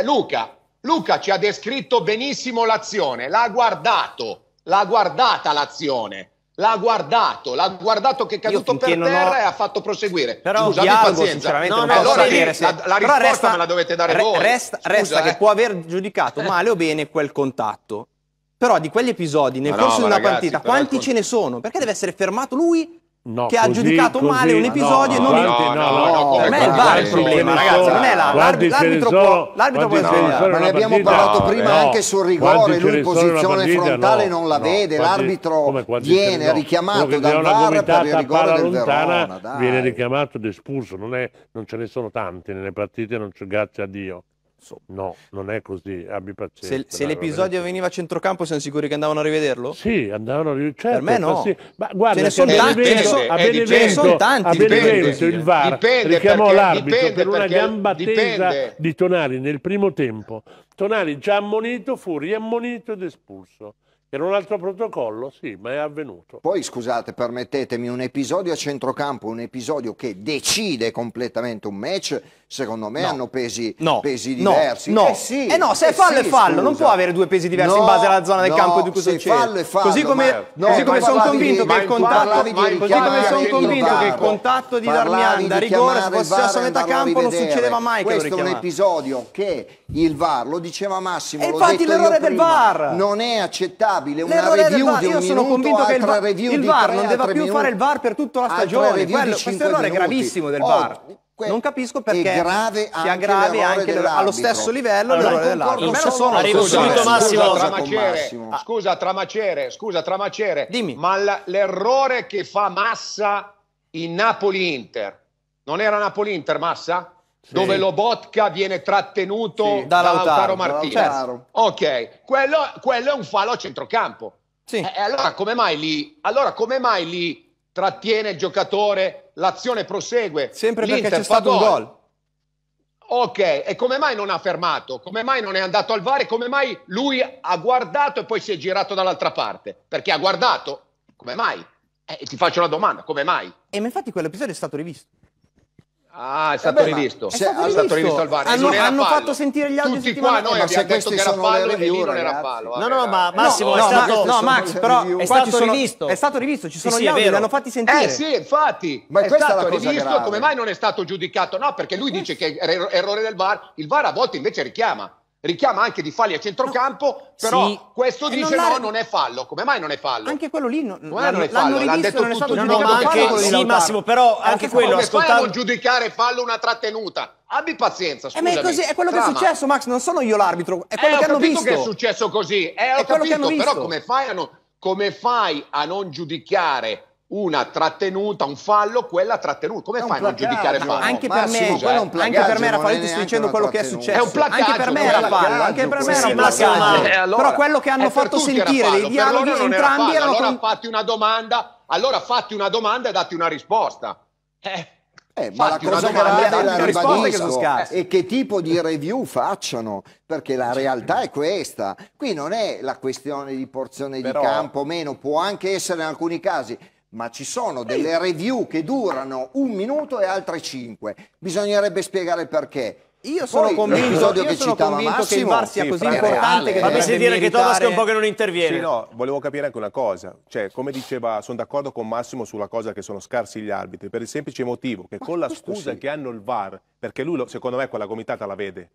eh, Luca. Luca ci ha descritto benissimo l'azione, l'ha guardato, l'ha guardata l'azione L'ha guardato, l'ha guardato che è caduto per terra ho... e ha fatto proseguire. Però Scusa, dialogo, pazienza. sinceramente, no, non no, allora sapere se... la, la risposta resta, me la dovete dare re, voi. Resta, Scusa, resta eh. che può aver giudicato eh. male o bene quel contatto. Però di quegli episodi nel Ma corso no, di una ragazzi, partita, quanti ce ne sono? Perché deve essere fermato lui No, che ha giudicato così, male un ah, episodio no, e non no, no, no, per me il VAR è il problema, ragazzi, non è l'arbitro, l'arbitro può, l'arbitro sbagliare. Ma ne abbiamo parlato prima anche sul rigore, lui in posizione frontale non la vede, l'arbitro viene richiamato dal VAR per il rigore del Verona, viene richiamato ed espulso, non ce ne sono tante nelle partite, grazie a Dio. Pozzo. No, non è così, abbi pazienza. Se, se l'episodio veniva a centrocampo, siamo sicuri che andavano a rivederlo? Sì, andavano a rivederlo. Certo, per me no. Sì. Ma guarda, ce ne sono tanti, Ce eh, Benevento, a Benevento, a Benevento il VAR dipende richiamò perché, l'arbitro per una gamba tesa di Tonali nel primo tempo. Tonali già ammonito, fu riammonito ed espulso. Era un altro protocollo, sì, ma è avvenuto. Poi scusate, permettetemi, un episodio a centrocampo, un episodio che decide completamente un match, secondo me no. hanno pesi, no. pesi diversi. No, no. Eh sì, eh no se è eh fallo sì, è fallo, scusa. non può avere due pesi diversi no, in base alla zona del campo di cui succede. Se fallo è fallo. Così come, così come sono convinto che il contatto di, così come sono convinto che il contatto di Darmian rigore, possesso a metà campo non succedeva mai Questo è un episodio che il VAR lo diceva Massimo, E infatti l'errore del VAR non è accettato probabile una review di un Io sono convinto che il VAR, il VAR non debba più fare il VAR per tutta la stagione. Quello, questo errore è gravissimo del VAR. non capisco perché è grave anche sia grave anche allo stesso livello allora, l'errore dell'arbitro. Almeno sono arrivo subito Massimo. Ah, scusa Tramacere, scusa Tramacere, Dimmi. ma l'errore che fa Massa in Napoli-Inter non era Napoli-Inter Massa? Sì. dove Lobotka viene trattenuto sì, da Lautaro, Martinez. Ok, quello, quello, è un fallo a centrocampo. Sì. E eh, allora come mai lì? Allora come mai lì trattiene il giocatore, l'azione prosegue? Sempre perché c'è stato gol. un gol. Ok, e come mai non ha fermato? Come mai non è andato al VAR? Come mai lui ha guardato e poi si è girato dall'altra parte? Perché ha guardato? Come mai? Eh, ti faccio una domanda, come mai? E infatti quell'episodio è stato rivisto. Ah, è eh stato eh rivisto. È stato, è stato rivisto al VAR. Hanno, hanno fatto sentire gli altri audio Tutti qua noi abbiamo detto che era fallo e lì non era fallo. No, eh. no, ma Massimo, no, è no, stato, no, Max, però è stato sono, rivisto. È stato rivisto, ci sono sì, gli altri, li hanno fatti sentire. Eh sì, infatti. Ma è stato rivisto, grave. come mai non è stato giudicato? No, perché lui eh, dice che è er-, errore del VAR, il VAR a volte invece richiama richiama anche di falli a centrocampo, no, però sì. questo e dice non no, non è fallo. Come mai non è fallo? Anche quello lì non, Come non è fallo, l'hanno rivisto, l'hanno detto non tutto. No, ma anche, fallo, sì, Massimo, però anche, anche quello... Come ascoltando... fai a non giudicare fallo una trattenuta? Abbi pazienza, eh, scusami. Eh, è, così, è quello Trama. che è successo, Max, non sono io l'arbitro, è eh, quello eh, che hanno visto. che è successo così, eh, ho è capito, però come fai, a non, come fai a non giudicare una trattenuta, un fallo, quella trattenuta. Come fai a non giudicare fallo? Anche per, me, scusa, eh? anche per me era ti sto dicendo quello che è successo. È un placaggio, anche per me era fallo, anche per me era fallo. Però quello che hanno fatto sentire dei dialoghi entrambi erano Allora fatti una domanda, allora fatti una domanda e datti una risposta. Eh, eh ma la cosa grave la ribadisco che e che tipo di review facciano perché la realtà è questa qui non è la questione di porzione Però... di campo meno può anche essere in alcuni casi ma ci sono delle review che durano un minuto e altre cinque. Bisognerebbe spiegare perché. Io sono Poi, convinto, io che, sono convinto che il VAR sia sì, così importante che Vabbè, se dire che Tomas è un po' che non interviene. Sì, no, volevo capire anche una cosa. Cioè, come diceva, sono d'accordo con Massimo sulla cosa che sono scarsi gli arbitri, per il semplice motivo che Ma con la scusa sì. che hanno il VAR, perché lui, secondo me, quella gomitata la vede.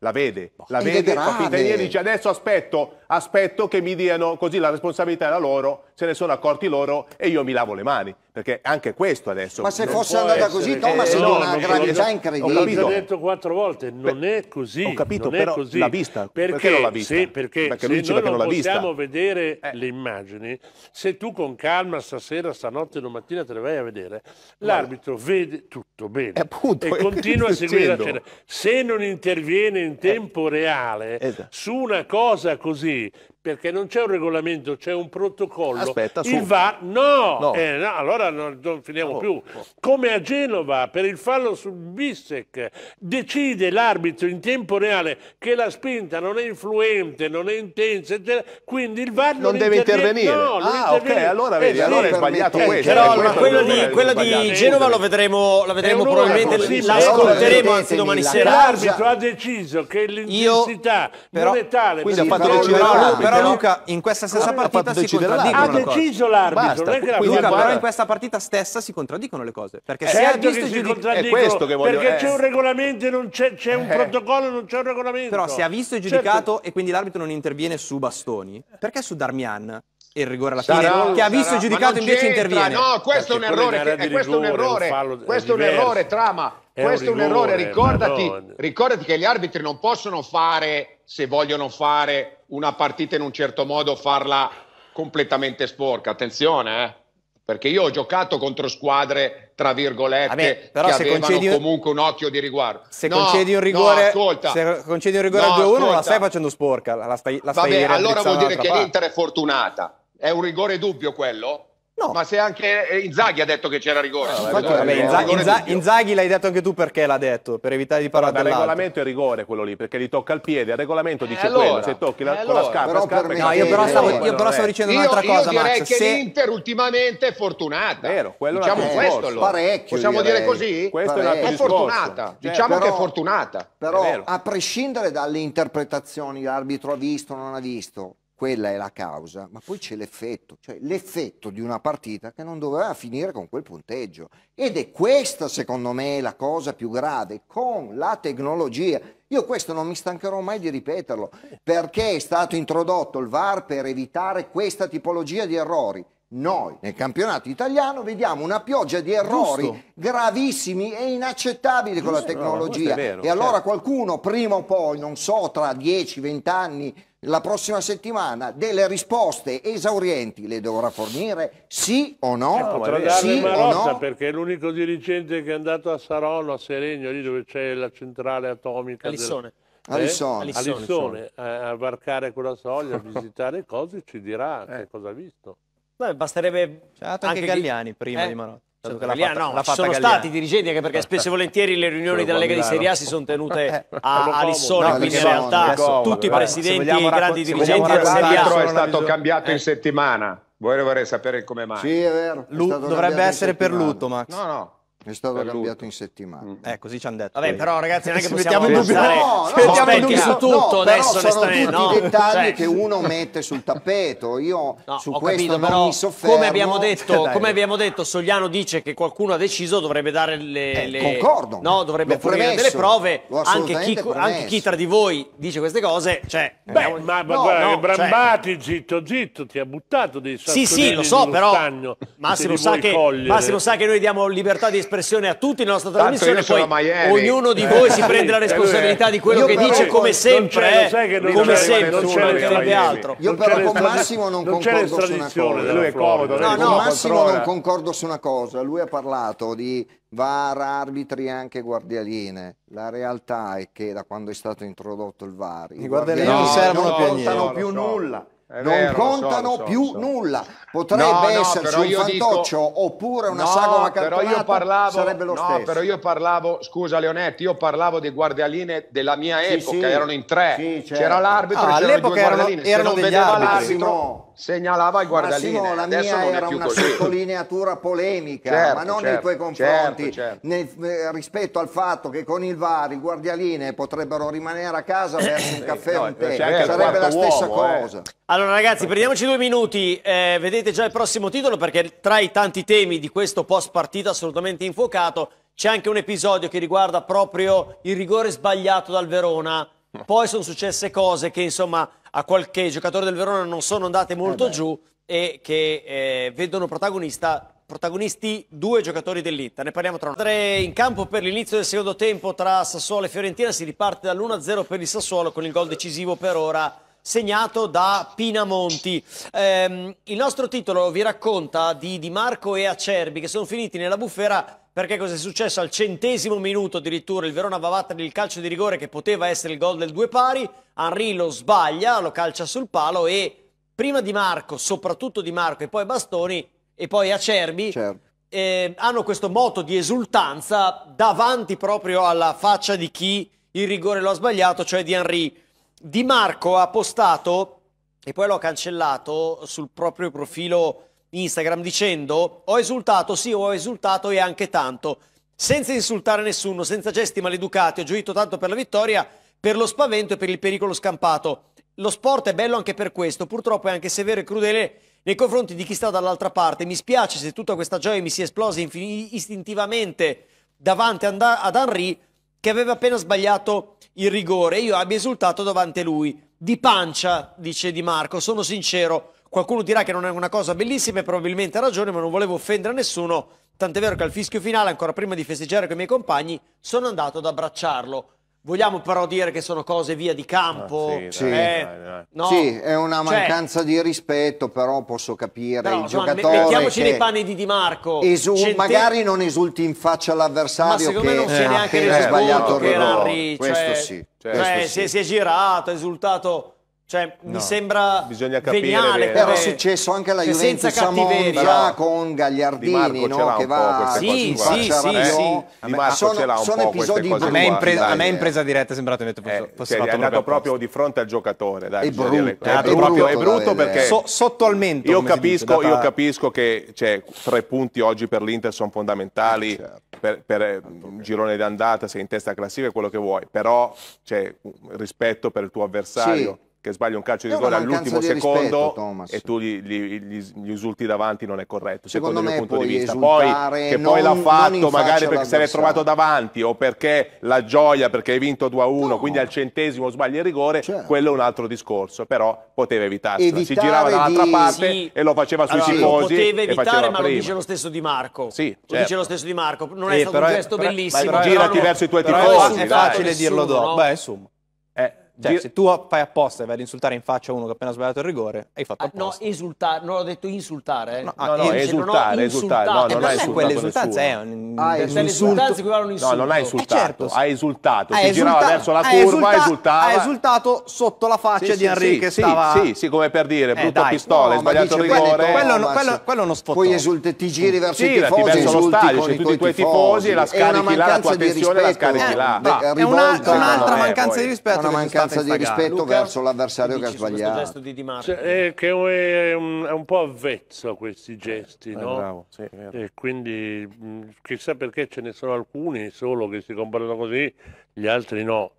La vede, boh. la vede, capita, e dice adesso aspetto, aspetto che mi diano così la responsabilità era loro, se ne sono accorti loro e io mi lavo le mani, perché anche questo adesso... Ma se fosse andata così, Thomas, eh, no, una gravità incredibile. L'ho detto quattro volte, non è così. Ho capito, però così. l'ha vista. Perché, perché non l'ha vista? Sì, perché, perché lui dice perché non l'ha vista. possiamo vedere eh. le immagini, se tu con calma stasera, stanotte, domattina te le vai a vedere, l'arbitro vede tutto bene eh, appunto, e continua a seguire la scena. Se non interviene in eh. tempo reale esatto. su una cosa così, see perché non c'è un regolamento, c'è un protocollo. Aspetta, su. Il VAR, no, no. Eh, no allora non, non finiamo no, più. Come a Genova, per il fallo sul Bissec, decide l'arbitro in tempo reale che la spinta non è influente, non è intensa, eccetera, quindi il VAR non, non deve intervenire. intervenire. No, ah, interviene. ok, allora vedi, eh, allora sì, è sbagliato eh, questo. Però allora, quello, di, quello di Genova lo vedremo, lo vedremo probabilmente, sì, anzi domani sera. L'arbitro ha deciso che l'intensità non è tale. Quindi ha fatto decidere però Luca, in questa stessa partita si contraddicono Ha deciso l'arbitro. Luca, però in questa partita stessa si contraddicono le cose. Perché eh, se ha visto giudicato... questo che voglio Perché eh. c'è un regolamento non c'è un eh. protocollo non c'è un regolamento. Però se ha visto e certo. giudicato e quindi l'arbitro non interviene su Bastoni, perché su Darmian e il rigore alla fine sarà, che ha visto sarà, giudicato invece interviene. No, questo è un errore, che, è questo un errore, questo è un errore, trama, questo è un errore, ricordati, madonna. ricordati che gli arbitri non possono fare, se vogliono fare una partita in un certo modo, farla completamente sporca, attenzione eh perché io ho giocato contro squadre tra virgolette Vabbè, però che se concedi... comunque un occhio di riguardo se no, concedi un rigore no, se concedi un rigore no, al 2-1 la stai facendo sporca la stai, la stai Vabbè, allora vuol dire che l'Inter è fortunata è un rigore dubbio quello? No. Ma se anche Inzaghi ha detto che c'era rigore. No, ah, Infatti, vabbè, Inzaghi, Inzaghi, Inzaghi, l'hai detto anche tu perché l'ha detto, per evitare di parlare no, dell'altro. Il regolamento è rigore quello lì, perché gli tocca il piede. Il regolamento eh, dice eh allora, quello, se tocchi la, eh allora, la scarpa, scarpa No, io però stavo, io però stavo dicendo io, eh, un'altra io cosa, Io direi Max, che se... l'Inter ultimamente è fortunata. Vero, quello diciamo è questo allora. Parecchio, Possiamo direi. dire così? Questo parecchio. è, è fortunata, cioè, diciamo però, che è fortunata. Però a prescindere dalle interpretazioni, l'arbitro ha visto o non ha visto, quella è la causa, ma poi c'è l'effetto, cioè l'effetto di una partita che non doveva finire con quel punteggio. Ed è questa, secondo me, la cosa più grave con la tecnologia. Io questo non mi stancherò mai di ripeterlo, perché è stato introdotto il VAR per evitare questa tipologia di errori. Noi nel campionato italiano vediamo una pioggia di errori Giusto. gravissimi e inaccettabili Giusto, con la tecnologia. No, vero, e allora certo. qualcuno prima o poi, non so, tra 10-20 anni la prossima settimana delle risposte esaurienti le dovrà fornire sì o no? Eh, potrà darle sì Marotta no? perché è l'unico dirigente che è andato a Sarolo, a Seregno, lì dove c'è la centrale atomica. Alissone. Del... Eh? Alissone. Alissone, eh, a varcare quella soglia, a visitare cose, ci dirà eh. che cosa ha visto. Beh, basterebbe anche, anche Galliani che... prima eh. di Marotta. Certo, la fatta, no, la sono Galliano. stati dirigenti anche perché eh, spesso e eh. volentieri le riunioni della Lega di Serie A si sono tenute eh, a, a Lissone, no, quindi in realtà adesso, tutti i presidenti e i grandi dirigenti della Serie A sono è stato cambiato in settimana. Voi vorrei sapere come mai. Sì, è vero. È Lu- dovrebbe essere per lutto, Max. No, no, è stato per cambiato in settimana. Mm. Eh, così ci hanno detto. Vabbè, però ragazzi, non è che possiamo pensare no, no, no, no, su tutto no, adesso sono tutti no? i dettagli cioè. che uno mette sul tappeto. Io no, su questo capito, non mi soffermo. Come abbiamo, detto, come abbiamo detto, Sogliano dice che qualcuno ha deciso dovrebbe dare le, eh, le... concordo. No, dovrebbe fornire delle prove, anche chi, anche chi, tra di voi dice queste cose, cioè eh. Beh, eh, ma, ma no, guarda, no, cioè Brambati cioè... zitto zitto ti ha buttato dei sassolini Sì, sì, lo so, però Massimo sa che noi diamo libertà di espressione espressione a tutti nella nostra Tanto trasmissione, poi ognuno di voi eh, si prende la responsabilità di quello che dice come sempre, come sempre, non mancherebbe eh. altro. Io però con Massimo non concordo su una cosa. Lui è comodo. No, no, Massimo non concordo su una cosa, lui ha parlato di VAR, arbitri e anche guardialine. La realtà è che da quando è stato introdotto il VAR, i guardialine non servono più a niente. Non più nulla non vero, contano so, più so. nulla. Potrebbe no, esserci no, un fantoccio dico... oppure una no, sagoma cartonata, parlavo, sarebbe lo no, stesso. però io parlavo, scusa Leonetti, io parlavo dei guardialine della mia epoca, sì, sì. erano in tre. Sì, certo. C'era l'arbitro ah, c'erano all'epoca erano, erano Se non vedeva arbitri. l'arbitro, segnalava il guardialine. Massimo, la mia Adesso era una così. sottolineatura polemica, certo, ma non certo, nei tuoi certo, confronti, certo. nel, eh, rispetto al fatto che con il VAR i guardialine potrebbero rimanere a casa bere un eh, caffè o un tè. Sarebbe la stessa eh. cosa. Allora ragazzi, prendiamoci due minuti, eh, vedete già il prossimo titolo perché tra i tanti temi di questo post partita assolutamente infuocato c'è anche un episodio che riguarda proprio il rigore sbagliato dal Verona, poi sono successe cose che insomma a qualche giocatore del Verona non sono andate molto eh giù e che eh, vedono protagonisti due giocatori dell'Inter, ne parliamo tra un un'altra. In campo per l'inizio del secondo tempo tra Sassuolo e Fiorentina si riparte dall'1-0 per il Sassuolo con il gol decisivo per ora segnato da Pinamonti. Ehm, il nostro titolo vi racconta di Di Marco e Acerbi che sono finiti nella bufera perché cosa è successo al centesimo minuto addirittura il Verona va a avanti il calcio di rigore che poteva essere il gol del due pari, Henri lo sbaglia, lo calcia sul palo e prima Di Marco, soprattutto Di Marco e poi Bastoni e poi Acerbi certo. eh, hanno questo moto di esultanza davanti proprio alla faccia di chi il rigore lo ha sbagliato, cioè di Henri. Di Marco ha postato, e poi l'ho cancellato, sul proprio profilo Instagram dicendo ho esultato, sì ho esultato e anche tanto, senza insultare nessuno, senza gesti maleducati, ho gioito tanto per la vittoria, per lo spavento e per il pericolo scampato. Lo sport è bello anche per questo, purtroppo è anche severo e crudele nei confronti di chi sta dall'altra parte. Mi spiace se tutta questa gioia mi si esplosa istintivamente davanti ad Henry, che aveva appena sbagliato il rigore e io abbia esultato davanti a lui. Di pancia, dice Di Marco, sono sincero. Qualcuno dirà che non è una cosa bellissima e probabilmente ha ragione, ma non volevo offendere nessuno. Tant'è vero che al fischio finale, ancora prima di festeggiare con i miei compagni, sono andato ad abbracciarlo. Vogliamo però dire che sono cose via di campo? Ah, sì, sì. Eh, dai, dai. No? sì, è una cioè mancanza cioè, di rispetto, però posso capire però, il Giovanni, giocatore. Mettiamoci nei panni di Di Marco. Esu- Centen- magari non esulti in faccia all'avversario ma che non c'è eh, neanche sbagliato il rigore. Questo cioè, sì. Cioè, questo eh, sì. Si, è, si è girato, ha esultato cioè, no. mi sembra Bisogna capire veniale, però è successo anche alla Juventus Samonza con Gagliardini no? che va sì, sì, sì, sì. sono, sono episodi a me, in a me impresa diretta è sembrato detto, eh, fosse cioè, fatto è andato proprio di fronte al giocatore dai, è, brutto, è, brutto, è brutto perché so, sotto al mento io capisco, io capisco che cioè, tre punti oggi per l'Inter sono fondamentali eh, certo. per, per eh, un girone d'andata sei in testa classifica quello che vuoi però c'è cioè, rispetto per il tuo avversario che sbaglia un calcio di rigore all'ultimo secondo rispetto, e tu gli, gli, gli, gli, esulti davanti non è corretto, secondo, secondo il mio punto di vista. Poi, che non, poi l'ha fatto magari perché se l'è trovato davanti o perché la gioia perché hai vinto 2-1, no. quindi al centesimo sbaglia il rigore, cioè. quello è un altro discorso, però poteva evitarsi. Evitare si girava dall'altra di... parte sì. e lo faceva sui allora, tifosi. Lo poteva evitare, ma prima. lo dice lo stesso Di Marco. Sì, certo. Lo dice lo stesso Di Marco, non è eh, stato un gesto bellissimo. Girati verso i tuoi tifosi. È facile dirlo dopo. Beh, insomma. Cioè, Dio... se tu fai apposta e vai ad insultare in faccia uno che ha appena sbagliato il rigore, hai fatto apposta. Ah, no, esultare, non ho detto insultare. Eh. No, no, no, ah, esultare, esultare. No, non eh, hai quell'esultanza è eh, un ah, un insulto. No, non hai esultato, eh, certo. hai esultato, hai si girava verso la curva, esulta- esultava. Ha esultato sotto la faccia sì, di Henry sì, stava Sì, sì, come per dire, eh, brutta dai. pistola, hai sbagliato il rigore. Quello è uno sfottò. Poi esulti, ti giri verso i tifosi, verso lo stadio, c'è cioè, tutti quei tifosi e la scarichi là, la tua attenzione la scarichi là. Eh, è un'altra mancanza di rispetto mancanza di rispetto Luca, verso l'avversario che ha sbagliato. Di cioè, è, che è un, è un, po' avvezzo a questi gesti, eh, no? Bravo, sì, e quindi mm, chissà perché ce ne sono alcuni solo che si comportano così, gli altri no.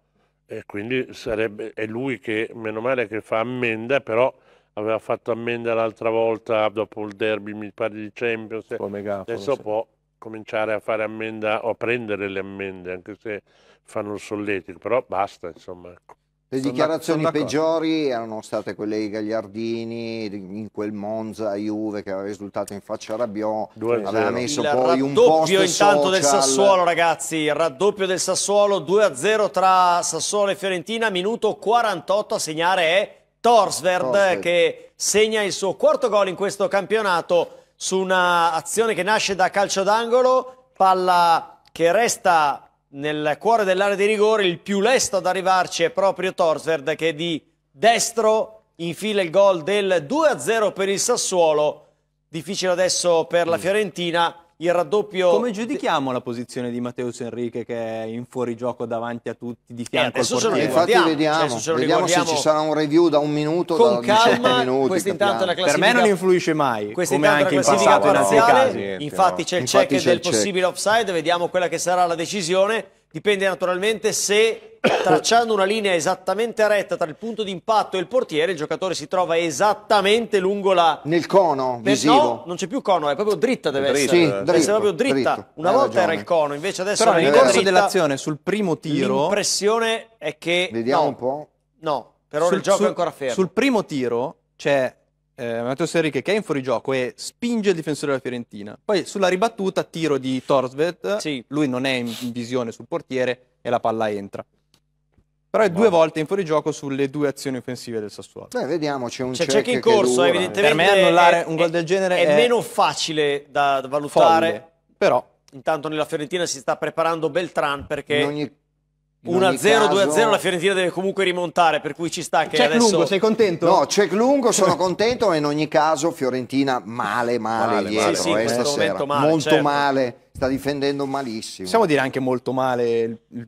E quindi sarebbe, è lui che, meno male che fa ammenda, però aveva fatto ammenda l'altra volta dopo il derby, mi pare di Champions. Megafono, Adesso sì. può cominciare a fare ammenda o a prendere le ammende, anche se fanno il solletico, però basta, insomma. Ecco. Le dichiarazioni peggiori erano state quelle di Gagliardini, in quel Monza Juve che aveva risultato in faccia a Rabiot, aveva messo il poi un raddoppio intanto social. del Sassuolo ragazzi, il raddoppio del Sassuolo 2-0 tra Sassuolo e Fiorentina, minuto 48 a segnare è Torsverd, Torsverd che segna il suo quarto gol in questo campionato su una azione che nasce da calcio d'angolo, palla che resta nel cuore dell'area di rigore il più lesto ad arrivarci è proprio Torsverd che di destro infila il gol del 2-0 per il Sassuolo difficile adesso per la mm. Fiorentina il raddoppio... Come giudichiamo la posizione di Matteus Enrique che è in fuorigioco davanti a tutti, di eh, fianco eh, adesso al portiere? Infatti vediamo, cioè, vediamo se ci sarà un review da un minuto, Con da calma, minuti. intanto la Per me non influisce mai, questa come anche in passato parziale, in Infatti c'è il infatti check del il possibile check. offside, vediamo quella che sarà la decisione Dipende naturalmente se tracciando una linea esattamente retta tra il punto di impatto e il portiere il giocatore si trova esattamente lungo la... Nel cono Beh, visivo. No, non c'è più cono, è proprio dritta deve dritta, essere. Sì, eh. deve essere proprio dritta. Dritto, una volta ragione. era il cono, invece adesso Però è nel corso dell'azione sul primo tiro... L'impressione è che... Vediamo no, un po'. No, per ora sul, il gioco sul, è ancora fermo. Sul primo tiro c'è eh, Matteo Serriche che è in fuorigioco e spinge il difensore della Fiorentina. Poi sulla ribattuta tiro di Torsvet, sì. lui non è in visione sul portiere e la palla entra. Però è due volte in fuorigioco sulle due azioni offensive del Sassuolo. Beh, vediamo, c'è un check, check in corso, evidentemente. Per me annullare è, un gol del genere è, è meno facile da valutare. Folle, però intanto nella Fiorentina si sta preparando Beltran perché in ogni 1-0, 2-0, la Fiorentina deve comunque rimontare, per cui ci sta che check adesso... lungo, sei contento? No, check lungo, sono contento, ma in ogni caso Fiorentina male, male, male dietro, sì, sì, eh, stasera. Male, molto certo. male, sta difendendo malissimo. Possiamo dire anche molto male il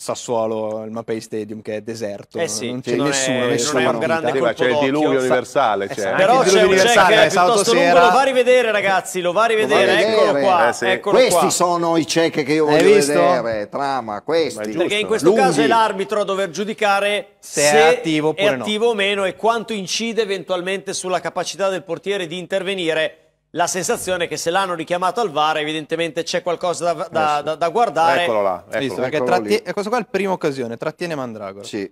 Sassuolo, il Mapei Stadium che è deserto, eh sì, non c'è nessuno, è, nessuno non è un grande colpo c'è il diluvio universale, c'è. Esatto. però c'è un universale, è piuttosto lungo, lo va a rivedere ragazzi, lo va a rivedere, va a vedere, eccolo qua, eh sì. eccolo questi qua. sono i check che io voglio vedere, trama, questi. Perché in questo Lunghi. caso è l'arbitro a dover giudicare se, se è attivo, è attivo no. o meno e quanto incide eventualmente sulla capacità del portiere di intervenire la sensazione è che se l'hanno richiamato al VAR evidentemente c'è qualcosa da, da, da, da, guardare. Eccolo là, eccolo, Visto, eccolo tratti... Questo qua è la prima occasione, trattiene Mandragora. Sì.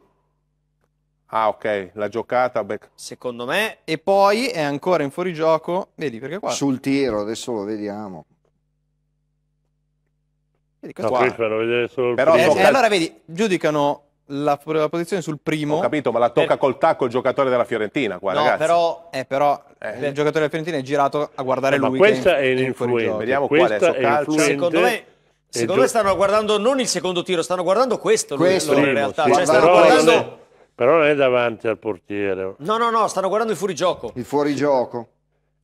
Ah ok, la giocata... Bec... Secondo me... E poi è ancora in fuorigioco, vedi perché qua... Sul tiro, adesso lo vediamo. Vedi, no, qua... Però, eh, allora vedi, giudicano la, la, posizione sul primo. Ho capito, ma la tocca per... Eh. col tacco il giocatore della Fiorentina. Qua, no, ragazzi. però, eh, però eh. il giocatore della Fiorentina è girato a guardare eh, lui. Ma questa è l'influenza. Vediamo questa qua adesso. Calcio. Secondo me. Secondo me stanno guardando non il secondo tiro, stanno guardando questo, questo lui, in realtà. Sì. Cioè, stanno però guardando... Non è, però non è davanti al portiere. No, no, no, stanno guardando il fuorigioco. Il fuorigioco.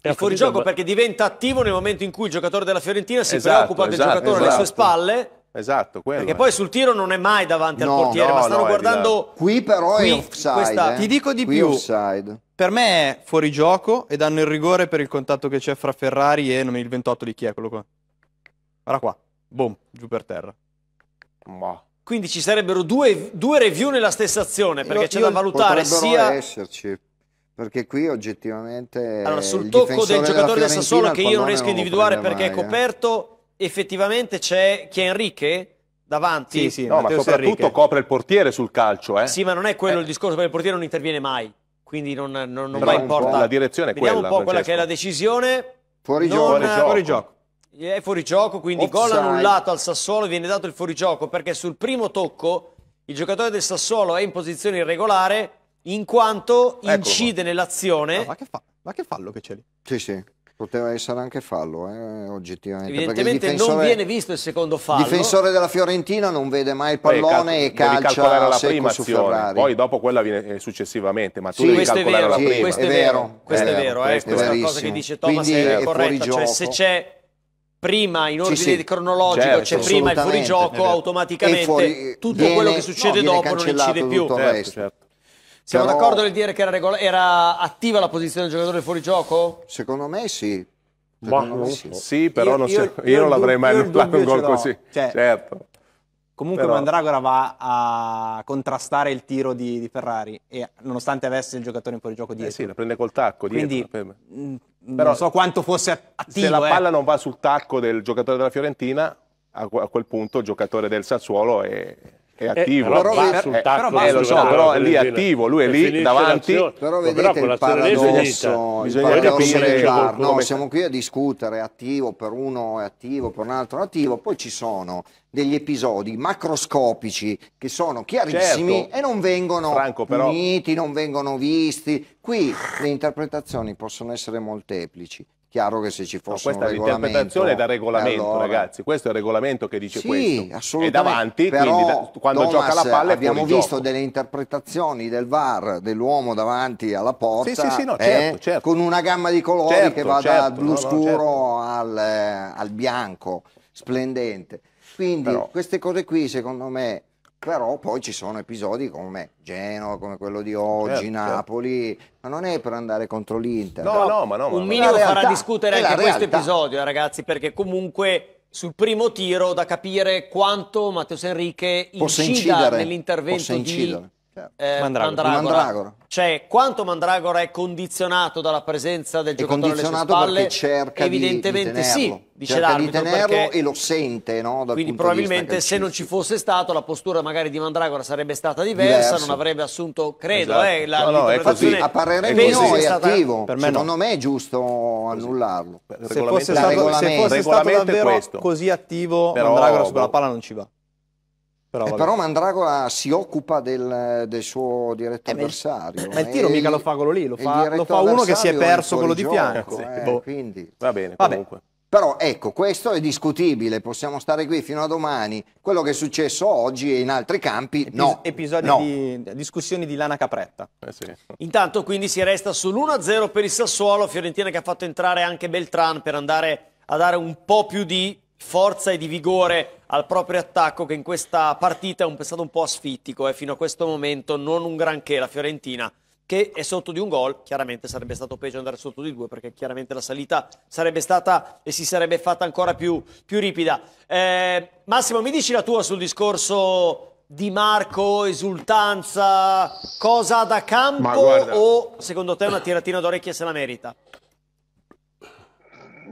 Eh, il fuorigioco perché diventa attivo nel momento in cui il giocatore della Fiorentina si esatto, preoccupa del esatto, giocatore esatto. alle sue esatto. spalle Esatto, quello. Perché è. poi sul tiro non è mai davanti no, al portiere, no, ma stanno no, guardando. Qui però qui, è offside. Questa... Eh? Ti dico di qui più. Offside. Per me è fuori gioco e danno il rigore per il contatto che c'è fra Ferrari e non il 28 di chi è quello qua. Guarda qua, boom, giù per terra. Ma. Boh. Quindi ci sarebbero due, due review nella stessa azione perché c'è da valutare sia. esserci perché qui oggettivamente. Allora, sul tocco del giocatore del Sassuolo che io non riesco a individuare perché mai, è eh. coperto. Eh effettivamente c'è chi davanti. Sì, sì, no, ma soprattutto copre il portiere sul calcio. Eh? Sì, ma non è quello eh. il discorso, perché il portiere non interviene mai. Quindi non, non, non va in porta. La direzione è Vediamo quella. un po' Francesco. quella che è la decisione. Fuori non, gioco. Fuori, fuori gioco. È fuori gioco, quindi Offside. gol annullato al Sassuolo, viene dato il fuori gioco perché sul primo tocco il giocatore del Sassuolo è in posizione irregolare in quanto Eccolo incide nell'azione. Ah, ma, ma che fallo che c'è lì? Sì, sì. Poteva essere anche fallo, eh, oggettivamente. Evidentemente non viene visto il secondo fallo. Il difensore della Fiorentina non vede mai il pallone Beh, e calcia la prima su Ferrari. Poi dopo quella viene eh, successivamente, ma tu sì, devi calcolare vero, la prima. Questo è vero, questo è vero, eh, questa è una cosa che dice Thomas Quindi è, è corretta, cioè se c'è prima in ordine sì, sì. cronologico certo, c'è prima il fuorigioco automaticamente fuori, tutto viene, quello che succede no, dopo non incide più certo, certo. Siamo Però... d'accordo nel dire che era, regol- era attiva la posizione del giocatore fuori gioco? Secondo me sì, Boh, sì. sì. però io, non, io, io non l'avrei mai notato un gol così. Cioè, certo. Comunque però... Mandragora va a contrastare il tiro di, di, Ferrari, e, nonostante avesse il giocatore in gioco dietro. Eh sì, la prende col tacco dietro. Quindi, mh, mm, però, non so quanto fosse attivo. Se la eh. palla eh. non va sul tacco del giocatore della Fiorentina, a, a quel punto il giocatore del Sassuolo è è attivo. Eh, però, va sul eh, tacco, eh, eh, lo so, però è lì attivo, lui è lì davanti. Però vedete però il paradosso, il paradosso car, no, siamo qui a discutere, è attivo per uno, è attivo per un altro, è attivo, poi ci sono degli episodi macroscopici che sono chiarissimi certo. e non vengono Franco, però... uniti, non vengono visti. Qui le interpretazioni possono essere molteplici. Chiaro che se ci fosse no, questa un l'interpretazione è da regolamento, allora... ragazzi. Questo è il regolamento che dice sì, questo. Assolutamente. È davanti, Però, quindi da, quando Thomas, gioca la palla abbiamo visto gioco. delle interpretazioni del VAR dell'uomo davanti alla porta sì, sì, sì, no, eh, certo, eh, certo. con una gamma di colori certo, che va dal blu no, scuro certo. al, eh, al bianco splendente. Quindi Però, queste cose qui secondo me però poi ci sono episodi come Genova, come quello di oggi, certo, certo. Napoli, ma non è per andare contro l'Inter. No, no, no ma no. Un ma minimo realtà, farà discutere anche questo episodio, eh, ragazzi, perché comunque sul primo tiro da capire quanto Matteo Enrique incida nell'intervento di cioè, eh, Mandragora. Mandragora. Cioè, quanto Mandragora è condizionato dalla presenza del giocatore alle sue spalle? cerca Evidentemente di, di sì, dice cerca di tenerlo perché... e lo sente, no, Quindi probabilmente se non ci fosse stato la postura magari di Mandragora sarebbe stata diversa, Diverso. non avrebbe assunto, credo, esatto. eh, la no, no, è così. A parere mio è, è attivo. Per me no. Secondo me è giusto annullarlo. Se fosse, stato, se fosse stato davvero questo. così attivo, Però, Mandragora sulla palla non ci va. Però, eh, però, Mandragola si occupa del, del suo diretto eh, avversario. Ma il tiro mica lo fa quello lì, lo fa, lo fa uno che si è perso quello di fianco. Sì, eh, eh, boh. quindi... Va bene, comunque. Però ecco, questo è discutibile, possiamo stare qui fino a domani. Quello che è successo oggi e in altri campi, Epis no. Episodi no. di discussioni di Lana Capretta. Eh sì. Intanto quindi si resta sull'1-0 per il Sassuolo, Fiorentina che ha fatto entrare anche Beltran per andare a dare un po' più di forza e di vigore al proprio attacco che in questa partita è stato un po' asfittico eh, fino a questo momento, non un granché la Fiorentina che è sotto di un gol, chiaramente sarebbe stato peggio andare sotto di due perché chiaramente la salita sarebbe stata e si sarebbe fatta ancora più, più ripida. Eh, Massimo, mi dici la tua sul discorso di Marco, esultanza, cosa da campo o secondo te una tiratina d'orecchia se la merita?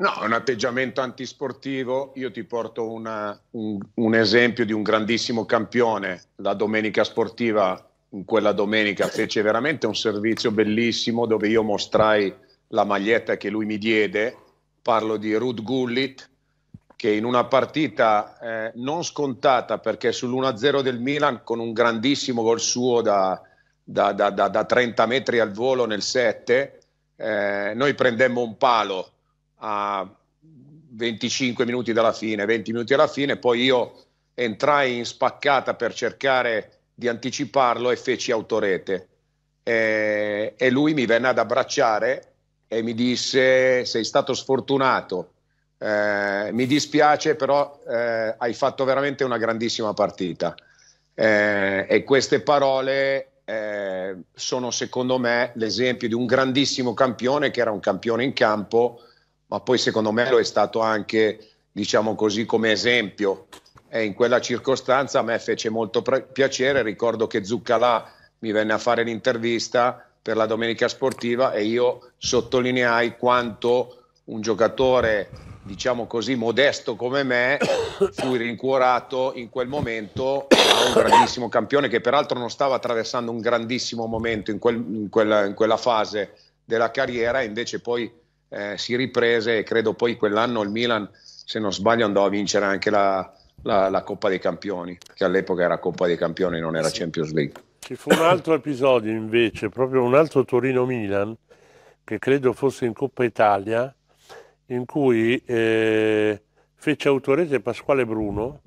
No, è un atteggiamento antisportivo. Io ti porto una, un, un, esempio di un grandissimo campione. La domenica sportiva, in quella domenica, fece veramente un servizio bellissimo dove io mostrai la maglietta che lui mi diede. Parlo di Ruth Gullit, che in una partita eh, non scontata, perché sull'1-0 del Milan, con un grandissimo gol suo da, da, da, da 30 metri al volo nel 7, eh, noi prendemmo un palo a 25 minuti dalla fine, 20 minuti dalla fine, poi io entrai in spaccata per cercare di anticiparlo e feci autorete. E, e lui mi venne ad abbracciare e mi disse sei stato sfortunato, eh, mi dispiace però eh, hai fatto veramente una grandissima partita. Eh, e queste parole eh, sono secondo me l'esempio di un grandissimo campione che era un campione in campo ma poi secondo me lo è stato anche, diciamo così, come esempio. E in quella circostanza a me fece molto pre- piacere, ricordo che Zuccalà mi venne a fare l'intervista per la domenica sportiva e io sottolineai quanto un giocatore, diciamo così, modesto come me, fu rincuorato in quel momento da un grandissimo campione che peraltro non stava attraversando un grandissimo momento in, quel, in, quella, in quella fase della carriera, invece poi eh, si riprese e credo poi quell'anno il Milan, se non sbaglio, andò a vincere anche la, la, la Coppa dei Campioni, che all'epoca era Coppa dei Campioni, non era sì. Champions League. Ci fu un altro episodio invece, proprio un altro Torino-Milan, che credo fosse in Coppa Italia, in cui eh, fece autorete Pasquale Bruno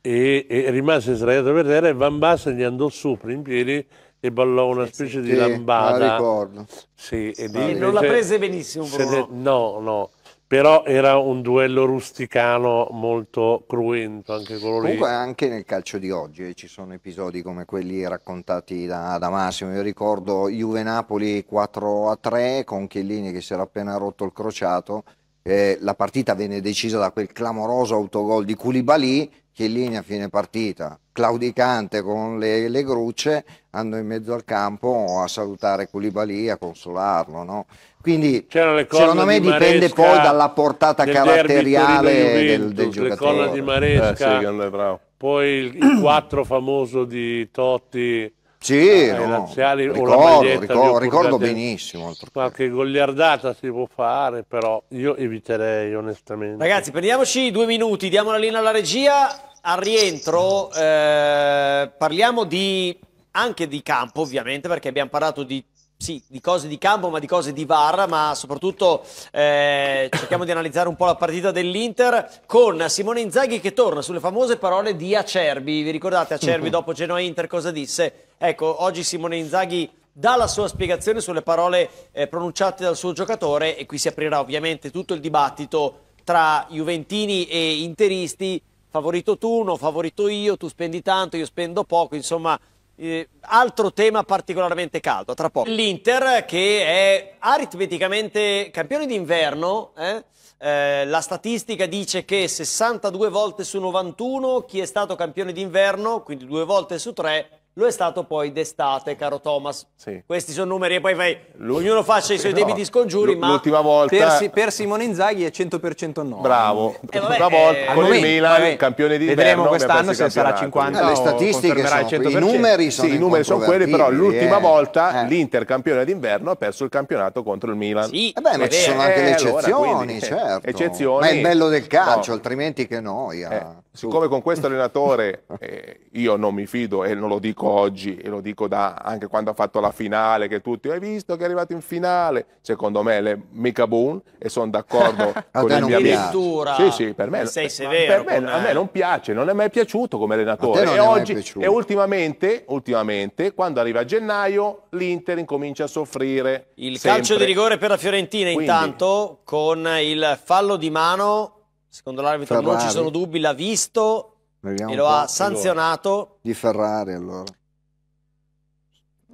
eh. e, e rimase sdraiato per terra e Van Basten gli andò sopra in piedi e ballò una eh specie sì, di lambada. La ricordo. Sì, e lì, non la prese benissimo. Ne, no, no. Però era un duello rusticano molto cruento anche quello lì. Comunque anche nel calcio di oggi eh, ci sono episodi come quelli raccontati da, da Massimo. Io ricordo Juve-Napoli 4-3 con Chiellini che si era appena rotto il crociato. Eh, la partita venne decisa da quel clamoroso autogol di Koulibaly Chiellini a fine partita, claudicante con le, le, grucce, andò in mezzo al campo a salutare Culibali, a consolarlo. No? Quindi secondo me di dipende poi dalla portata caratteriale del, del, giocatore. colla di Maresca, eh, sì, poi il 4 famoso di Totti sì, eh, no, razziali, ricordo, ricordo, ricordo benissimo. Qualche goliardata si può fare, però io eviterei onestamente. Ragazzi, prendiamoci due minuti, diamo la linea alla regia. Al rientro eh, parliamo di, anche di campo, ovviamente, perché abbiamo parlato di sì, di cose di campo, ma di cose di VAR, ma soprattutto eh, cerchiamo di analizzare un po' la partita dell'Inter con Simone Inzaghi che torna sulle famose parole di Acerbi. Vi ricordate Acerbi mhm. dopo Genoa Inter cosa disse? Ecco, oggi Simone Inzaghi dà la sua spiegazione sulle parole eh, pronunciate dal suo giocatore e qui si aprirà ovviamente tutto il dibattito tra Juventini e Interisti, favorito tu, no, favorito io, tu spendi tanto, io spendo poco, insomma eh, altro tema particolarmente caldo, tra poco. L'Inter che è aritmeticamente campione d'inverno, eh? eh, la statistica dice che 62 volte su 91 chi è stato campione d'inverno, quindi due volte su tre, lo è stato poi d'estate, caro Thomas. Sì. Questi sono numeri e poi vai, ognuno faccia i suoi no, debiti scongiuri, ma volta... per, per, Simone Inzaghi è 100% no. Bravo. Eh, vabbè, L'ultima eh, volta eh, con il Milan, vabbè. campione di Vedremo quest'anno se sarà 50 eh, Le statistiche sono, i numeri sono, sì, i numeri sono quelli, però l'ultima eh. volta eh. l'Inter campione d'inverno ha perso il campionato contro il Milan. Sì, eh beh, ma ci sono anche le eccezioni, allora, quindi, certo. Eccezioni, ma è il bello del calcio, no. altrimenti che noia siccome con questo allenatore eh, io non mi fido e non lo dico oggi e lo dico da, anche quando ha fatto la finale che tutti hai visto che è arrivato in finale secondo me è mica Boone e sono d'accordo con il mio amico sì sì per me, sei severo per me, a me non piace non è mai piaciuto come allenatore e, oggi, e ultimamente, ultimamente, quando arriva gennaio l'Inter incomincia a soffrire il sempre. calcio di rigore per la Fiorentina Quindi, intanto con il fallo di mano Secondo l'arbitro Ferrari. non ci sono dubbi, l'ha visto Vediamo e lo ha sanzionato. Allora. Di Ferrari allora.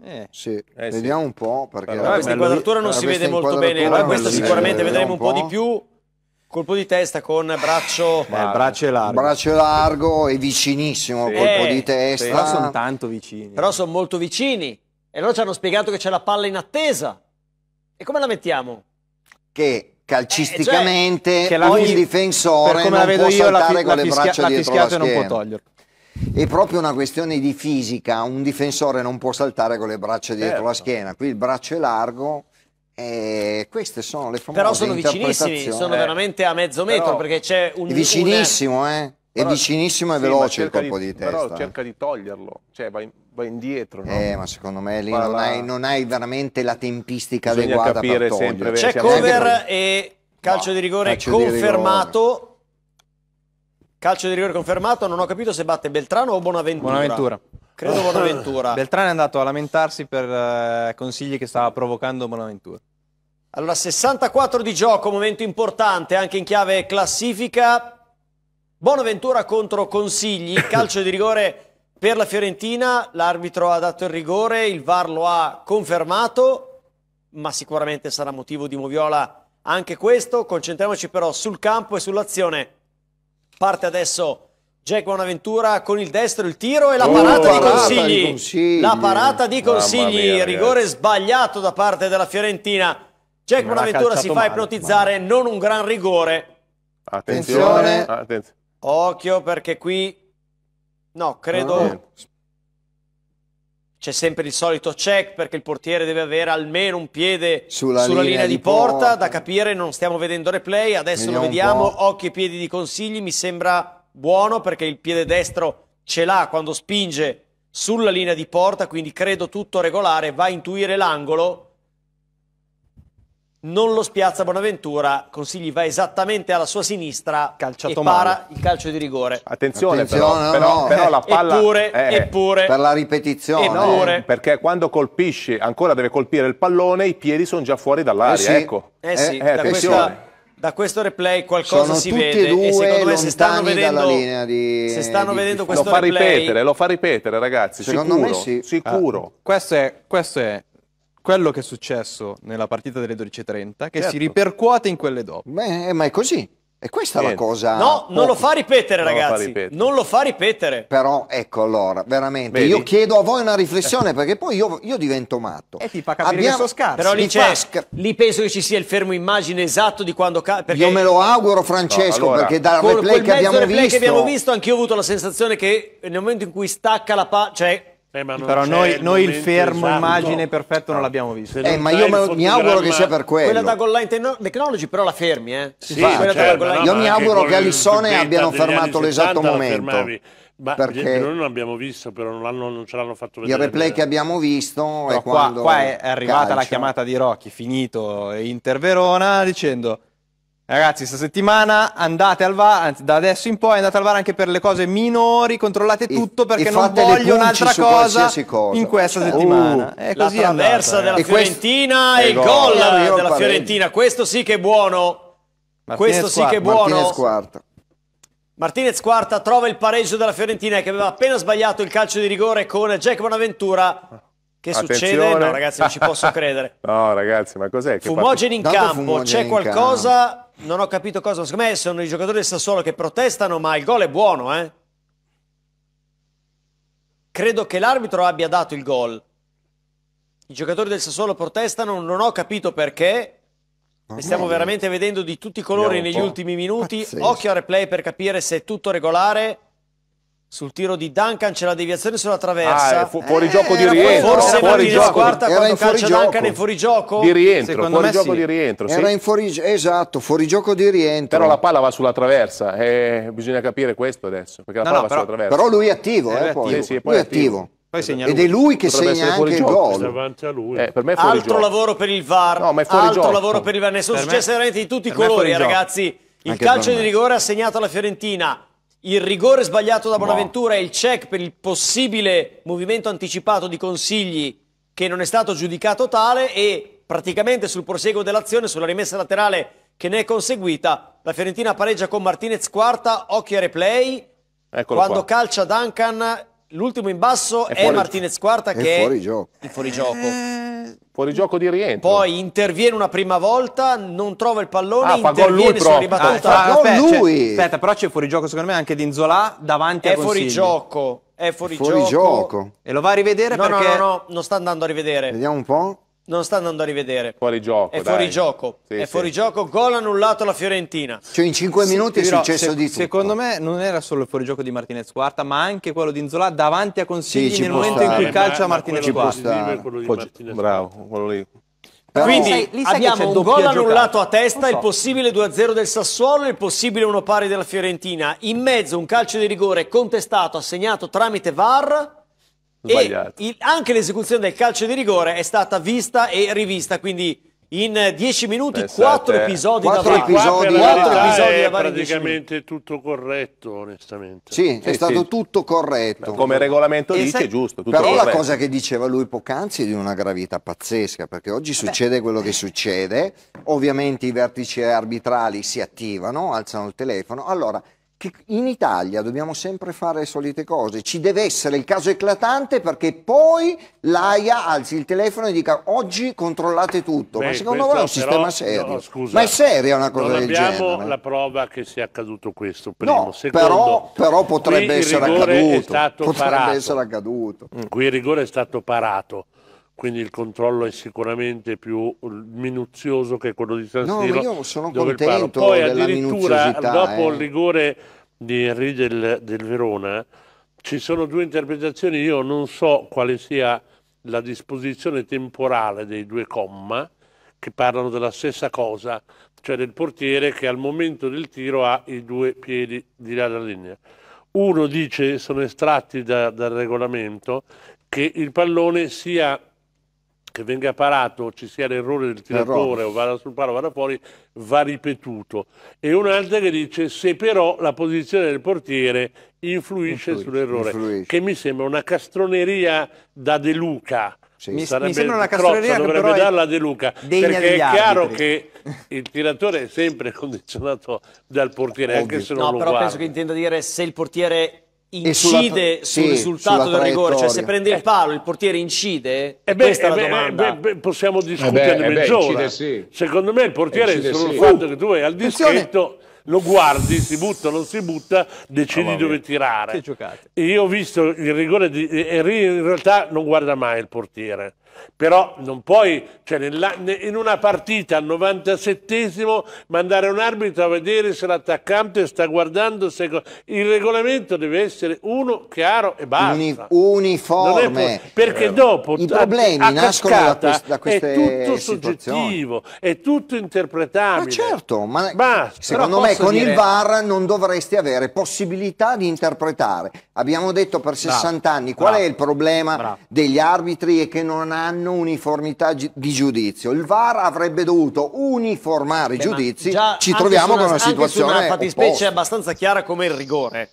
Eh. Sì. Eh, vediamo un po' perché Però questa inquadratura non si vede molto bene, ma questa sicuramente vedremo un po' di più. Colpo di testa con braccio, Beh, braccio, largo. braccio largo e vicinissimo sì. colpo di testa. Però sono tanto vicini. Però sono molto vicini. E loro ci hanno spiegato che c'è la palla in attesa. E come la mettiamo? Che calcisticamente eh, eh, cioè, ogni vi... difensore non può saltare io, con le braccia dietro la schiena. Non può toglierlo. È proprio una questione di fisica, un difensore non può saltare con le braccia dietro certo. la schiena, qui il braccio è largo, eh, queste sono le famose Però sono vicinissimi, sono eh, veramente a mezzo metro però perché c'è un... È vicinissimo, un... eh? È però, vicinissimo e sì, veloce il colpo di, di testa. Però cerca eh. di toglierlo, cioè, vai, va indietro. No? Eh, ma secondo me lì non, hai, non, hai, veramente la tempistica Bisogna adeguata per togliere. C'è cover e calcio no, di rigore calcio confermato. Di rigore. Calcio di rigore confermato, non ho capito se batte Beltrano o Bonaventura. Bonaventura. Credo Bonaventura. Beltrano è andato a lamentarsi per eh, consigli che stava provocando Bonaventura. Allora, 64 di gioco, momento importante anche in chiave classifica. Bonaventura contro Consigli, calcio di rigore per la Fiorentina l'arbitro ha dato il rigore, il VAR lo ha confermato, ma sicuramente sarà motivo di Moviola anche questo. Concentriamoci però sul campo e sull'azione. Parte adesso Jack Bonaventura con il destro, il tiro e la uh, parata, oh, di, consigli. di, consigli. La parata di consigli, mia, rigore ragazzi. sbagliato da parte della Fiorentina. Jack ma Bonaventura si fa ipnotizzare, non un gran rigore. Attenzione. Attenzione. Attenzione. Occhio perché qui No, credo... Ah, c'è sempre il solito check perché il portiere deve avere almeno un piede sulla, sulla linea, linea, di porta, porta, da capire, non stiamo vedendo replay, adesso Vediamo lo vediamo, occhi e piedi di consigli, mi sembra buono perché il piede destro ce l'ha quando spinge sulla linea di porta, quindi credo tutto regolare, va a intuire l'angolo, non lo spiazza Bonaventura, Consigli va esattamente alla sua sinistra Calciato e para male. il calcio di rigore. Attenzione, Attenzione però, no. però, però, la palla... Eppure, eh, eppure... Per la ripetizione. Eppure. No, perché quando colpisce, ancora deve colpire il pallone, i piedi sono già fuori dall'aria, eh sì. ecco. Eh sì, eh, da, questa, da, questo replay qualcosa sono si vede e secondo me se stanno vedendo, di, se stanno di, vedendo questo lo fa replay... Ripetere, lo fa ripetere ragazzi, secondo sicuro, me sì. sicuro. Ah, questo è, questo è quello che è successo nella partita delle 12.30 che certo. si ripercuote in quelle dopo. Beh, eh, ma è così. E questa è la cosa. No, poco. non lo fa ripetere, ragazzi. Non lo fa ripetere. Non lo fa ripetere. Però ecco allora, veramente. Vedi? Io chiedo a voi una riflessione perché poi io, io divento matto. E eh, ti fa capire Abbiamo... che scarso. Però lì, fa... lì, penso che ci sia il fermo immagine esatto di quando. Perché... Io me lo auguro, Francesco, no, allora, perché dal replay, che abbiamo, replay visto... che abbiamo visto. anch'io ho avuto la sensazione che nel momento in cui stacca la palla, cioè eh, però noi, il, noi il fermo esatto. immagine perfetto no. non l'abbiamo visto. Eh, ma io mi auguro che sia per quello. Quella da Goal Line Technology però la fermi, eh? Sì, certo, no, io mi auguro che Alissone abbiano fermato l'esatto momento. Ma perché noi non abbiamo visto, però non, non ce l'hanno fatto vedere. Il replay che abbiamo visto è qua, quando qua è arrivata calcio. la chiamata di Rocchi, finito Inter Verona, dicendo Ragazzi, sta settimana andate al VAR, anzi, da adesso in poi andate al VAR anche per le cose minori, controllate tutto perché e non voglio un'altra cosa, cosa, in questa cioè, settimana. Uh, è la traversa andata, della Fiorentina e il ecco. gol della Fiorentina, questo sì che è buono. Martinez questo quarta, sì che è buono. Martinez quarta. Martinez quarta trova il pareggio della Fiorentina che aveva appena sbagliato il calcio di rigore con Jack Bonaventura. Che Attenzione. succede? No, ragazzi, non ci posso credere. no, ragazzi, ma cos'è? Fumogeni in campo, c'è qualcosa... Campo non ho capito cosa, secondo me sono i giocatori del Sassuolo che protestano, ma il gol è buono, eh? Credo che l'arbitro abbia dato il gol. I giocatori del Sassuolo protestano, non ho capito perché. Ne stiamo veramente vedendo di tutti i colori negli ultimi minuti. Pazzesco. Occhio al replay per capire se è tutto regolare sul tiro di Duncan c'è la deviazione sulla traversa. Ah, fu fuori eh, gioco eh, di rientro. Forse fuori gioco. quarta era quando calcia gioco. Duncan è fuori gioco. Di rientro, Secondo fuori gioco sì. di rientro. Sì. Era in fuori esatto, fuori gioco di rientro. Però la palla va sulla traversa e eh, bisogna capire questo adesso, perché la no, palla no, va però, sulla traversa. Però lui è attivo, eh, poi. Sì, sì, poi lui è attivo. attivo. Ed è lui che Potrebbe segna anche il gol. Eh, per me è fuori Altro gioco. lavoro per il VAR. No, ma è fuori Altro gioco. lavoro per il VAR. Ne sono successe cioè, veramente di tutti i colori, ragazzi. Il calcio di rigore ha segnato la Fiorentina il rigore sbagliato da Bonaventura no. e il check per il possibile movimento anticipato di consigli che non è stato giudicato tale e praticamente sul proseguo dell'azione, sulla rimessa laterale che ne è conseguita, la Fiorentina pareggia con Martinez quarta, occhio a replay, Eccolo quando qua. calcia Duncan L'ultimo in basso è, è Martinez Quarta che è fuori gioco. fuori gioco. Eh... Fuorigioco di rientro. Poi interviene una prima volta, non trova il pallone, ah, interviene lui sulla ribattuta. Ah, ah aspetta, cioè, lui. Cioè, aspetta, però c'è fuori gioco secondo me anche di Inzola davanti è a Consigli. È fuorigioco. È fuorigioco. Fuori gioco. E lo va a rivedere no, perché... No, no, no, non sta andando a rivedere. Vediamo un po' non sta andando a rivedere. Fuori gioco. È fuori gioco. Sì, è sì. fuori gioco, gol annullato alla Fiorentina. Cioè in 5 minuti sì, è successo se, di tutto. Secondo me non era solo il fuori gioco di Martinez Quarta, ma anche quello di Inzola davanti a consigli nel momento stare. in cui calcia ma, Martinez Quarta. Bravo, quello lì. Però Quindi lì sai, lì sai abbiamo un gol annullato a testa, so. il possibile 2-0 del Sassuolo, il possibile 1 pari della Fiorentina. In mezzo un calcio di rigore contestato, assegnato tramite VAR sbagliato. Il, anche l'esecuzione del calcio di rigore è stata vista e rivista, quindi in dieci minuti quattro eh. episodi quattro da episodi, quattro episodi è praticamente tutto corretto onestamente sì, sì è stato tutto corretto come regolamento e dice sai, giusto però corretto. la cosa che diceva lui poc'anzi è di una gravità pazzesca perché oggi eh succede Beh. quello che succede ovviamente i vertici arbitrali si attivano alzano il telefono allora che in Italia dobbiamo sempre fare le solite cose, ci deve essere il caso eclatante perché poi l'AIA alzi il telefono e dica oggi controllate tutto, Beh, ma secondo voi è un sistema serio? No, scusa, ma è seria una cosa del genere? Non abbiamo la prova che sia accaduto questo, primo. No, Secondo, però, però, potrebbe, essere accaduto. potrebbe essere accaduto. Qui il rigore è stato parato quindi il controllo è sicuramente più minuzioso che quello di San Siro. No, io sono contento Poi addirittura dopo eh. il rigore di Henry del, del, Verona ci sono due interpretazioni, io non so quale sia la disposizione temporale dei due comma che parlano della stessa cosa, cioè del portiere che al momento del tiro ha i due piedi di là della linea. Uno dice, sono estratti da, dal regolamento, che il pallone sia che venga parato, ci sia l'errore del tiratore o vada sul palo, vada fuori, va ripetuto. E un'altra che dice se però la posizione del portiere influisce, influisce sull'errore, influisce. che mi sembra una castroneria da De Luca. Sì. Mi, mi, sembra una castroneria Crozza, che dovrebbe darla De Luca perché è chiaro che il tiratore è sempre condizionato dal portiere Ovvio. anche se non no, lo però penso che intenda dire se il portiere incide sulla, sul sì, risultato del rigore, cioè se prende il eh. palo il portiere incide, eh beh, questa eh beh, è eh la beh, possiamo eh discutere eh mezz'ora. Sì. Secondo me il portiere è solo sì. il fatto che tu vai al dischetto lo guardi, si butta o non si butta, decidi oh, dove tirare. Io ho visto il rigore di Eri in realtà non guarda mai il portiere. Però non puoi, cioè nella, in una partita al 97esimo, mandare un arbitro a vedere se l'attaccante sta guardando. Se... Il regolamento deve essere uno chiaro e basta. Uni, uniforme. perché eh, dopo i problemi a, a nascono da, quest, da queste È tutto situazioni. soggettivo, è tutto interpretabile. Ma certo, ma basta, secondo me con dire... il VAR non dovresti avere possibilità di interpretare. Abbiamo detto per 60 bravo, anni qual bravo, è il problema bravo. degli arbitri e che non hanno hanno uniformità di giudizio. Il VAR avrebbe dovuto uniformare i giudizi, ci troviamo una, con una situazione... Anche su una fattispecie è abbastanza chiara come il rigore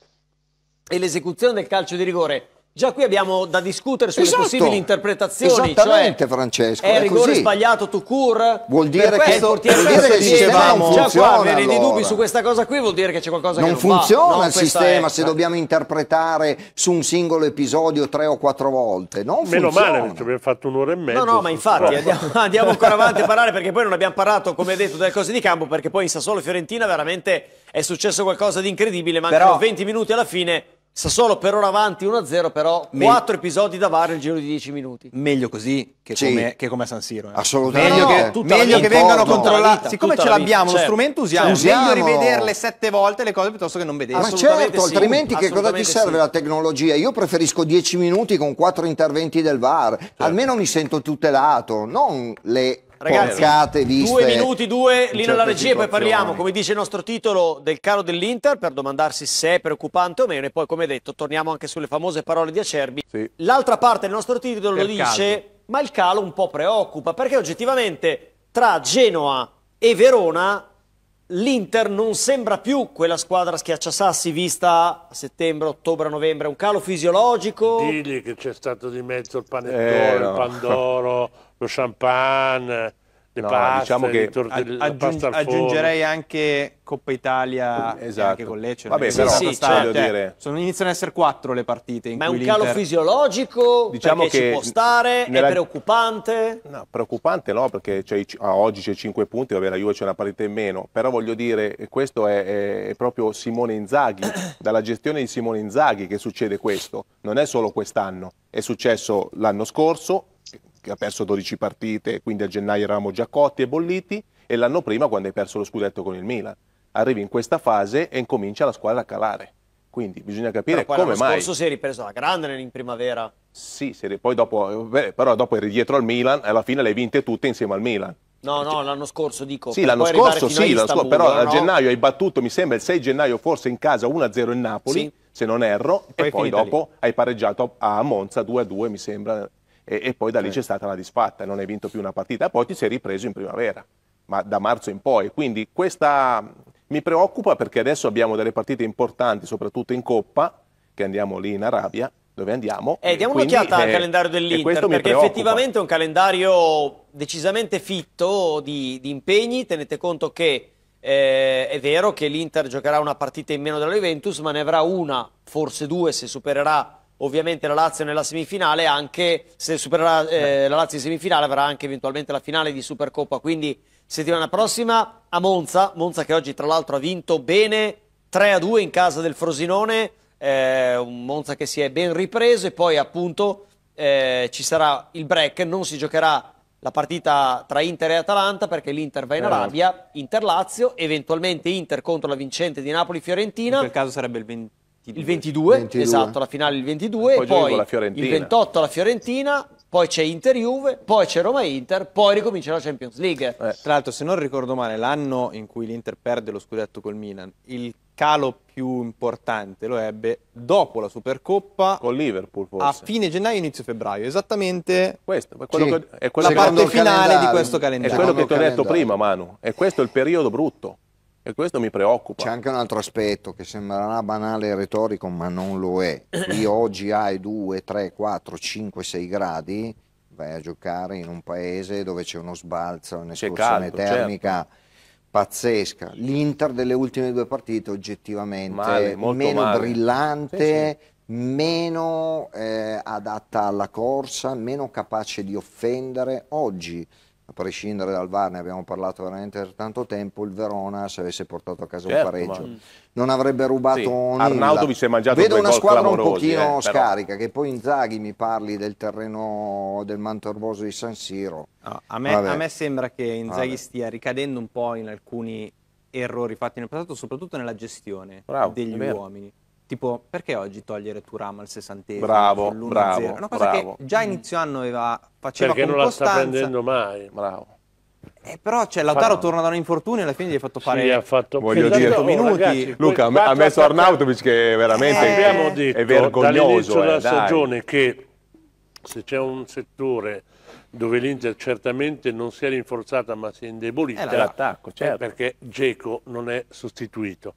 e l'esecuzione del calcio di rigore Già qui abbiamo da discutere sulle esatto, possibili interpretazioni. Cioè, Esattamente, cioè, Francesco. È, è rigore così. sbagliato tu cur. Vuol dire per che il portiere vuol dire dicevamo, già qua avere allora. dei dubbi su questa cosa qui vuol dire che c'è qualcosa non che non funziona non il sistema è... se dobbiamo interpretare su un singolo episodio tre o quattro volte. Non Meno funziona. male, perché abbiamo fatto un'ora e mezza. No, no, ma infatti andiamo, andiamo, ancora avanti a parlare perché poi non abbiamo parlato, come detto, delle cose di campo perché poi in Sassuolo e Fiorentina veramente è successo qualcosa di incredibile, mancano Però... 20 minuti alla fine Sassuolo per ora avanti 1-0, però Me- 4 episodi da VAR nel giro di 10 minuti. Meglio così che, Sì. come, che come San Siro. eh. Assolutamente. Meglio che, meglio che vengano tutta controllati. Siccome ce la vita, l'abbiamo, lo certo. strumento usiamo. Certo. Meglio rivederle sette volte le cose piuttosto che non vederle. Ma certo, sì, altrimenti che cosa ti serve sì. la tecnologia? Io preferisco 10 minuti con quattro interventi del VAR, certo. almeno mi sento tutelato, non le Ragazzi, due minuti, due, Lino alla regia, e poi parliamo, come dice il nostro titolo, del caro dell'Inter per domandarsi se è preoccupante o meno e poi, come detto, torniamo anche sulle famose parole di Acerbi. Sì. L'altra parte del nostro titolo per dice, caso. ma il calo un po' preoccupa, perché oggettivamente tra Genoa e Verona l'Inter non sembra più quella squadra schiacciasassi vista a settembre, ottobre, novembre, un calo fisiologico. Digli che c'è stato di mezzo il panettone, eh, no. il pandoro. lo champagne, le no, paste, diciamo che tortelli, aggiung aggiungerei anche Coppa Italia esatto. anche con Lecce. Vabbè, però sì, sì, certo. Cioè, dire... sono, iniziano ad essere quattro le partite. Ma è un calo fisiologico? Diciamo che ci può stare? Nella... È preoccupante? No, preoccupante no, perché ah, oggi c'è cinque punti, vabbè, la Juve c'è una partita in meno. Però voglio dire, questo è, è proprio Simone Inzaghi, dalla gestione di Simone Inzaghi che succede questo. Non è solo quest'anno, è successo l'anno scorso, che ha perso 12 partite, quindi a gennaio eravamo già cotti e bolliti, e l'anno prima quando hai perso lo scudetto con il Milan. Arrivi in questa fase e incomincia la squadra a calare. Quindi bisogna capire come mai. L'anno scorso si è ripresa la grande in primavera. Sì, poi dopo, però dopo eri dietro al Milan e alla fine le hai vinte tutte insieme al Milan. No, no, l'anno scorso dico. Sì, l'anno scorso, sì, scorso, però no? a gennaio hai battuto, mi sembra, il 6 gennaio forse in casa 1-0 in Napoli, sì. se non erro, poi e poi dopo lì. hai pareggiato a Monza 2-2, mi sembra, e, e poi da lì c'è stata la disfatta, non hai vinto più una partita, poi ti sei ripreso in primavera, ma da marzo in poi. Quindi questa mm, mi preoccupa perché adesso abbiamo delle partite importanti, soprattutto in Coppa, che andiamo lì in Arabia, dove andiamo. Eh, diamo un'occhiata al eh, calendario dell'Inter, perché effettivamente è un calendario decisamente fitto di, di impegni. Tenete conto che eh, è vero che l'Inter giocherà una partita in meno della Juventus, ma ne avrà una, forse due, se supererà ovviamente la Lazio nella semifinale, anche se supererà eh, la Lazio in semifinale avrà anche eventualmente la finale di Supercoppa, quindi settimana prossima a Monza, Monza che oggi tra l'altro ha vinto bene 3-2 in casa del Frosinone, eh, un Monza che si è ben ripreso e poi appunto eh, ci sarà il break, non si giocherà la partita tra Inter e Atalanta perché l'Inter va in eh. Arabia, Inter-Lazio, eventualmente Inter contro la vincente di Napoli-Fiorentina. In quel caso sarebbe il 20 il 22, 22, esatto, la finale il 22, poi, poi il 28 alla Fiorentina, poi c'è Inter-Juve, poi c'è Roma-Inter, poi ricomincia la Champions League. Eh, tra l'altro, se non ricordo male, l'anno in cui l'Inter perde lo scudetto col Milan, il calo più importante lo ebbe dopo la Supercoppa con Liverpool forse. a fine gennaio inizio febbraio esattamente questo è, quello sì. che, è quello la parte finale di questo calendario è quello che ti ho detto prima Manu è questo il periodo brutto e questo mi preoccupa. C'è anche un altro aspetto che sembrerà banale e retorico, ma non lo è. Qui oggi hai 2, 3, 4, 5, 6 gradi, vai a giocare in un paese dove c'è uno sbalzo, un'escursione certo. termica. Certo pazzesca. L'Inter delle ultime due partite oggettivamente male, meno male. brillante, sì, sì. meno eh, adatta alla corsa, meno capace di offendere. Oggi a prescindere dal VAR, ne abbiamo parlato veramente per tanto tempo, il Verona se avesse portato a casa certo, un pareggio ma... non avrebbe rubato sì, nulla. vi si è mangiato Vedo una squadra un pochino eh, scarica, che poi Inzaghi mi parli del terreno del Mantorboso di San Siro. No, a, me, a, me, sembra che Inzaghi Vabbè. stia ricadendo un po' in alcuni errori fatti nel passato, soprattutto nella gestione Bravo, degli uomini. Tipo, perché oggi togliere Turam al sessantesimo? Bravo, bravo. una cosa bravo. che già mm. inizio anno aveva, faceva perché non la sta prendendo mai. Bravo. Eh, però cioè, Lautaro Fanno. torna da un infortunio e alla fine gli ha fatto fare sì, ha fatto... Voglio dire, oh, minuti. Ragazzi, Luca ha messo Arnautovic che è veramente eh... abbiamo detto, è vergognoso. Eh, della stagione che se c'è un settore dove l'Inter certamente non si è rinforzata ma si è indebolita è eh, l'attacco eh, certo. perché Geco non è sostituito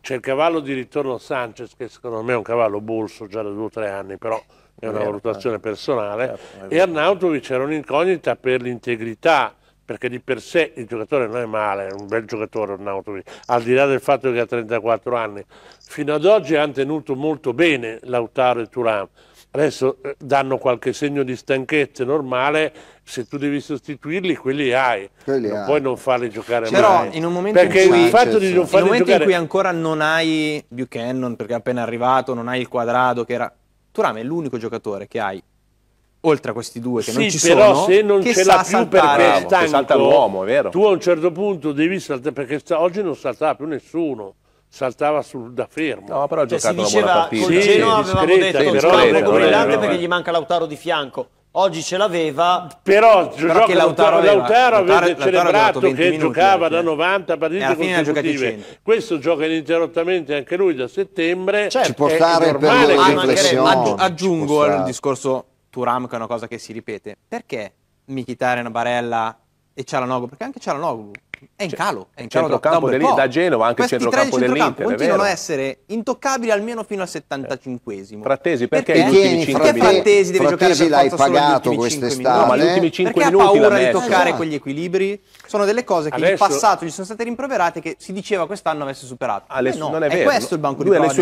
c'è il cavallo di ritorno Sanchez, che secondo me è un cavallo bolso già da due o tre anni, però è una valutazione eh. personale, certo, e Arnautovic era un'incognita per l'integrità, perché di per sé il giocatore non è male, è un bel giocatore Arnautovic, al di là del fatto che ha 34 anni. Fino ad oggi hanno tenuto molto bene Lautaro e Turan, adesso eh, danno qualche segno di stanchezza normale se tu devi sostituirli, quelli hai. Quelli non hai. puoi non farli giocare Però mai. in un momento in cui, il fatto di non farli giocare... in cui ancora non hai Buchanan, perché è appena arrivato, non hai il quadrado che era... Turam è l'unico giocatore che hai oltre a questi due che sì, non ci però sono, se non ce l'ha più saltare. perché è stanco, salta l'uomo, è vero? Tu a un certo punto devi saltare perché sta, oggi non saltava più nessuno. Saltava sul, da fermo. No, però ha cioè, giocato si diceva, una buona partita. Col Genoa avevamo discreta, detto, però, discreta, però, discreta, perché gli manca Lautaro di fianco Oggi ce l'aveva, però, però che Lautaro, Lautaro aveva Lautaro, celebrato Lautaro che giocava da 90 eh. partite consecutive. Questo gioca ininterrottamente anche lui da settembre. Certo, Ci può stare per le riflessioni. Aggi aggiungo al discorso Turam, che è una cosa che si ripete. Perché Michitarian, Barella e Cialanoglu? Perché anche Cialanoglu è in cioè, calo. È in centrocampo calo da, da, da Genova, anche il centrocampo dell'Inter. Continuano a essere intoccabili almeno fino al 75esimo. Frattesi, perché, perché gli ultimi 5 minuti? Frattesi deve giocare l'hai pagato quest'estate? No, ma gli ultimi 5 perché minuti ha paura di toccare quegli equilibri? Sono delle cose che in passato gli sono state rimproverate che si diceva quest'anno avesse superato. Non è vero. è questo il banco di prova di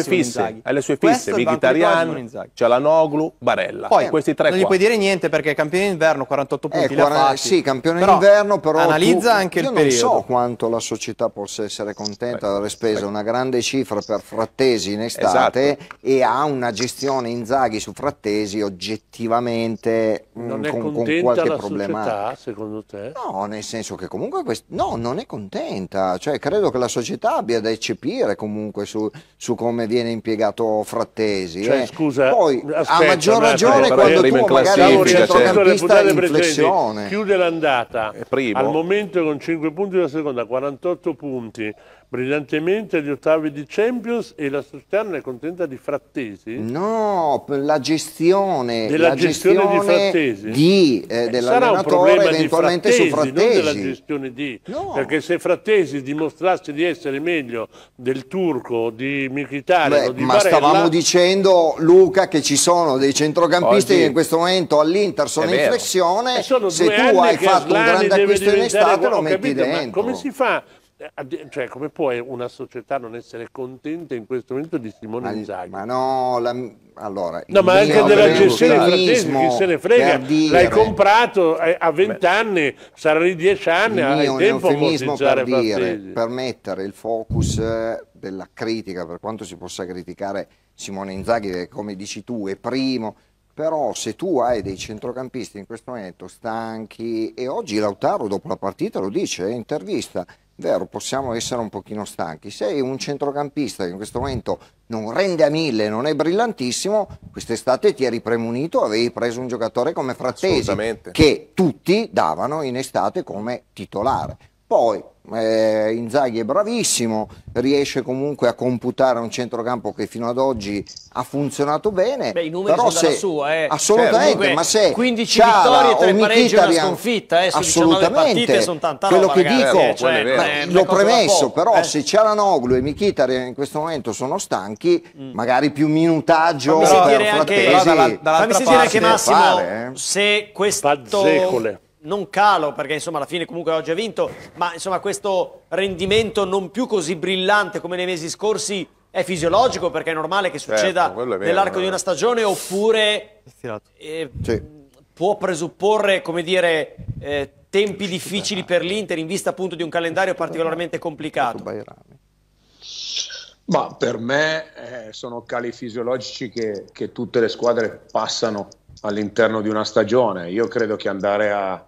Ha le sue fisse, Mkhitaryan, Cialanoglu, Barella. Poi questi tre non gli puoi dire niente perché campione d'inverno 48 eh, punti eh, 40, Sì, campione d'inverno però analizza anche il periodo credo quanto la società possa essere contenta di aver speso una grande cifra per Frattesi in estate esatto. e ha una gestione in zaghi su Frattesi oggettivamente mm, non mh, è con, qualche problema. Società, secondo te? No, nel senso che comunque quest... no, non è contenta, cioè credo che la società abbia da eccepire comunque su, su come viene impiegato Frattesi. Cioè, eh. scusa, Poi, aspetta, a maggior ragione quando tu magari hai un certo. centrocampista in flessione. Chiude l'andata, eh, al momento con 5 punti chiusa seconda 48 punti brillantemente agli ottavi di Champions e la società è contenta di Frattesi? No, la gestione, della la gestione, gestione di Frattesi di, eh, eh dell'allenatore eventualmente di frattesi, su Frattesi. Non della gestione di, no. perché se Frattesi dimostrasse di essere meglio del Turco, di Mkhitaryan Beh, di Ma Barella, stavamo dicendo Luca che ci sono dei centrocampisti oggi. che in questo momento all'Inter sono in flessione, se tu hai fatto un grande acquisto in estate lo metti capito, dentro. come si fa? Eh, cioè, come può una società non essere contenta in questo momento di Simone ma, Inzaghi? Ma no, la, allora, no ma anche della gestione frattesi, chi se ne frega, l'hai comprato eh, a 20 anni, sarai 10 anni, hai tempo a per per mettere il focus eh, della critica, per quanto si possa criticare Simone Inzaghi, che come dici tu è primo, però se tu hai dei centrocampisti in questo momento stanchi e oggi Lautaro dopo la partita lo dice in intervista vero, possiamo essere un pochino stanchi. Se un centrocampista che in questo momento non rende a mille, non è brillantissimo, quest'estate ti eri premunito, avevi preso un giocatore come Frattesi, che tutti davano in estate come titolare. Poi eh, Inzaghi è bravissimo, riesce comunque a computare un centrocampo che fino ad oggi ha funzionato bene. Beh, i numeri però sono se, sua, eh. Assolutamente, cioè, Comunque, ma se 15 Ciala, vittorie, 3 pareggi e una sconfitta, eh, assolutamente. sono tanta roba, Quello che dico, eh, cioè, beh, l'ho premesso, però eh. se Cialanoglu e Michitari in questo momento sono stanchi, mm. magari più minutaggio Fammi per sentire Frattesi. Anche, dalla, Fammi sentire anche Massimo fare, eh. se questo... Fazzecole non calo, perché insomma alla fine comunque oggi ha vinto, ma insomma questo rendimento non più così brillante come nei mesi scorsi è fisiologico perché è normale che certo, succeda certo, nell'arco di una stagione oppure eh, sì. può presupporre, come dire, eh, tempi difficili per l'Inter in vista appunto di un calendario particolarmente complicato? Ma per me eh, sono cali fisiologici che, che tutte le squadre passano all'interno di una stagione. Io credo che andare a,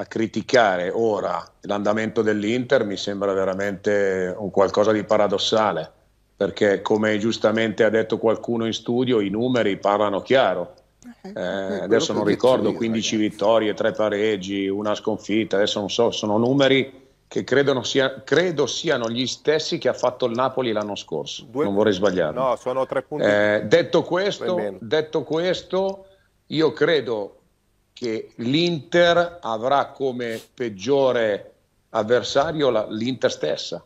a criticare ora l'andamento dell'Inter mi sembra veramente un qualcosa di paradossale, perché come giustamente ha detto qualcuno in studio, i numeri parlano chiaro. Eh, eh, eh adesso non ricordo 15 vittorie, 3 pareggi, una sconfitta, adesso non so, sono numeri che sia, credo siano gli stessi che ha fatto il Napoli l'anno scorso. Due non vorrei sbagliare. No, sono tre punti. Eh, detto, questo, detto questo, io credo che l'Inter avrà come peggiore avversario la, l'Inter stessa,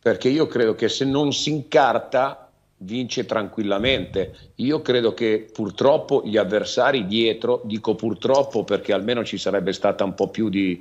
perché io credo che se non si incarta vince tranquillamente. Io credo che purtroppo gli avversari dietro, dico purtroppo perché almeno ci sarebbe stata un po' più di,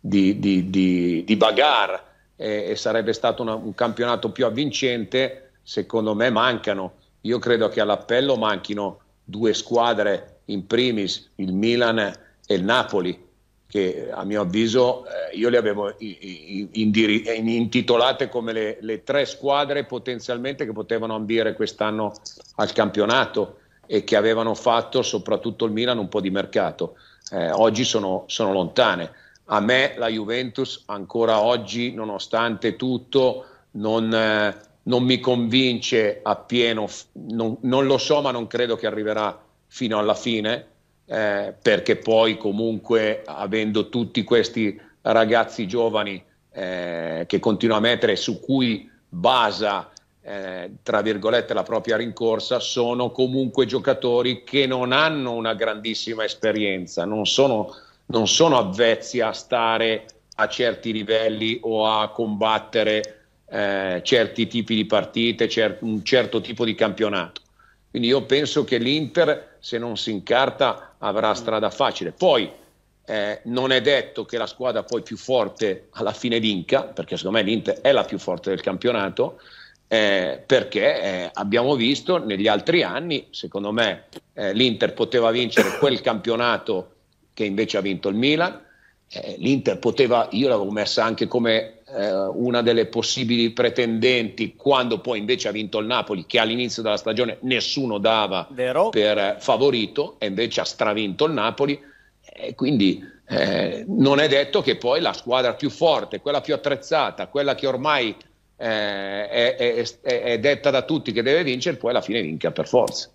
di, di, di, di bagarre e, e, sarebbe stato una, un campionato più avvincente, secondo me mancano. Io credo che all'appello manchino due squadre in primis il Milan e il Napoli, che a mio avviso eh, io le avevo eh, intitolate come le, le, tre squadre potenzialmente che potevano ambire quest'anno al campionato e che avevano fatto soprattutto il Milan un po' di mercato. Eh, oggi sono, sono lontane. A me la Juventus ancora oggi, nonostante tutto, non, eh, non mi convince appieno, non, non, lo so ma non credo che arriverà fino alla fine, eh, perché poi comunque avendo tutti questi ragazzi giovani eh, che continua a mettere su cui basa eh, tra virgolette la propria rincorsa sono comunque giocatori che non hanno una grandissima esperienza, non sono, non sono avvezzi a stare a certi livelli o a combattere eh, certi tipi di partite, cer- un certo tipo di campionato. Quindi io penso che l'Inter, se non si incarta, avrà mm. strada facile. Poi eh, non è detto che la squadra poi più forte alla fine vinca, perché secondo me l'Inter è la più forte del campionato, eh, perché eh, abbiamo visto negli altri anni, secondo me eh, l'Inter poteva vincere quel campionato che invece ha vinto il Milan, eh, l'Inter poteva, io l'avevo messa anche come eh, una delle possibili pretendenti, quando poi invece ha vinto il Napoli, che all'inizio della stagione nessuno dava Vero. per favorito, e invece ha stravinto il Napoli. E eh, quindi eh, non è detto che poi la squadra più forte, quella più attrezzata, quella che ormai eh, è, è, è detta da tutti che deve vincere, poi alla fine vinca per forza.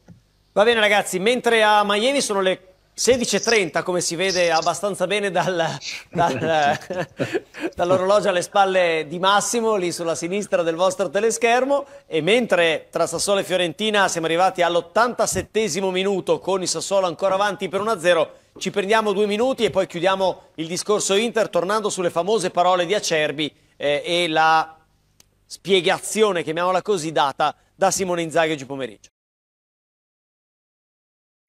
Va bene ragazzi, mentre a Miami sono le 16.30 come si vede abbastanza bene dal, dal, dall'orologio alle spalle di Massimo lì sulla sinistra del vostro teleschermo e mentre tra Sassuolo e Fiorentina siamo arrivati all'87 minuto con il Sassuolo ancora avanti per 1-0 ci prendiamo due minuti e poi chiudiamo il discorso Inter tornando sulle famose parole di Acerbi eh, e la spiegazione, chiamiamola così, data da Simone Inzaghi oggi pomeriggio.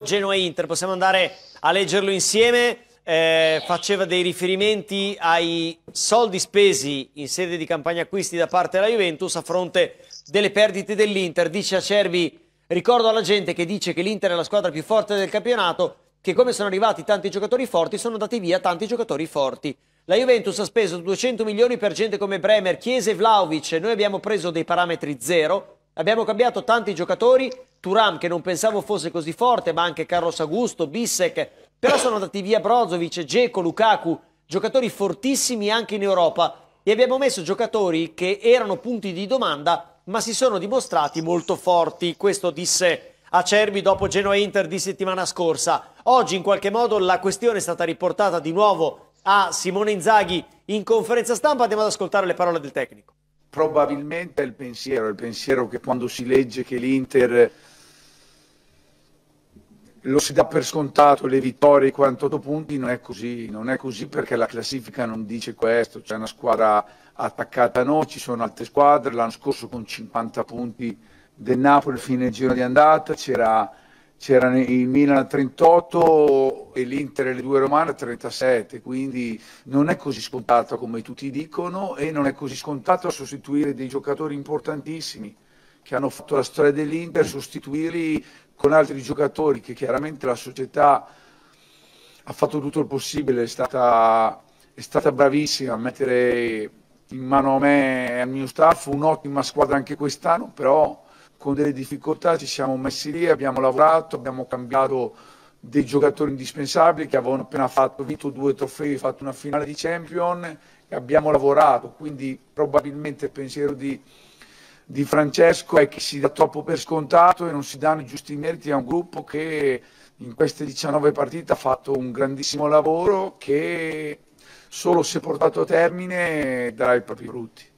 Genoa-Inter, possiamo andare a leggerlo insieme. Eh, faceva dei riferimenti ai soldi spesi in sede di campagna acquisti da parte della Juventus a fronte delle perdite dell'Inter. Dice Acerbi, ricordo alla gente che dice che l'Inter è la squadra più forte del campionato, che come sono arrivati tanti giocatori forti, sono andati via tanti giocatori forti. La Juventus ha speso 200 milioni per gente come Bremer, Chiese e Vlaovic. Noi abbiamo preso dei parametri zero, abbiamo cambiato tanti giocatori, Turam che non pensavo fosse così forte, ma anche Carlos Augusto, Bissek, però sono andati via Brozovic, Geco, Lukaku, giocatori fortissimi anche in Europa e abbiamo messo giocatori che erano punti di domanda ma si sono dimostrati molto forti, questo disse Acerbi dopo Genoa Inter di settimana scorsa. Oggi in qualche modo la questione è stata riportata di nuovo a Simone Inzaghi in conferenza stampa, andiamo ad ascoltare le parole del tecnico. Probabilmente è il pensiero, il pensiero che quando si legge che l'Inter lo si dà per scontato le vittorie, i 48 punti, non è così, non è così perché la classifica non dice questo, c'è una squadra attaccata a noi, ci sono altre squadre, l'anno scorso con 50 punti del Napoli fine giro di andata, c'era, c'era il Milan a 38 e l'Inter e le due romane a 37, quindi non è così scontato come tutti dicono e non è così scontato sostituire dei giocatori importantissimi che hanno fatto la storia dell'Inter, sostituirli con altri giocatori che chiaramente la società ha fatto tutto il possibile, è stata, è stata bravissima a mettere in mano a me e al mio staff un'ottima squadra anche quest'anno, però con delle difficoltà ci siamo messi lì, abbiamo lavorato, abbiamo cambiato dei giocatori indispensabili che avevano appena fatto, vinto due trofei, fatto una finale di champion e abbiamo lavorato, quindi probabilmente il pensiero di di Francesco è che si dà troppo per scontato e non si danno i giusti meriti a un gruppo che in queste 19 partite ha fatto un grandissimo lavoro che solo se portato a termine darà i propri frutti.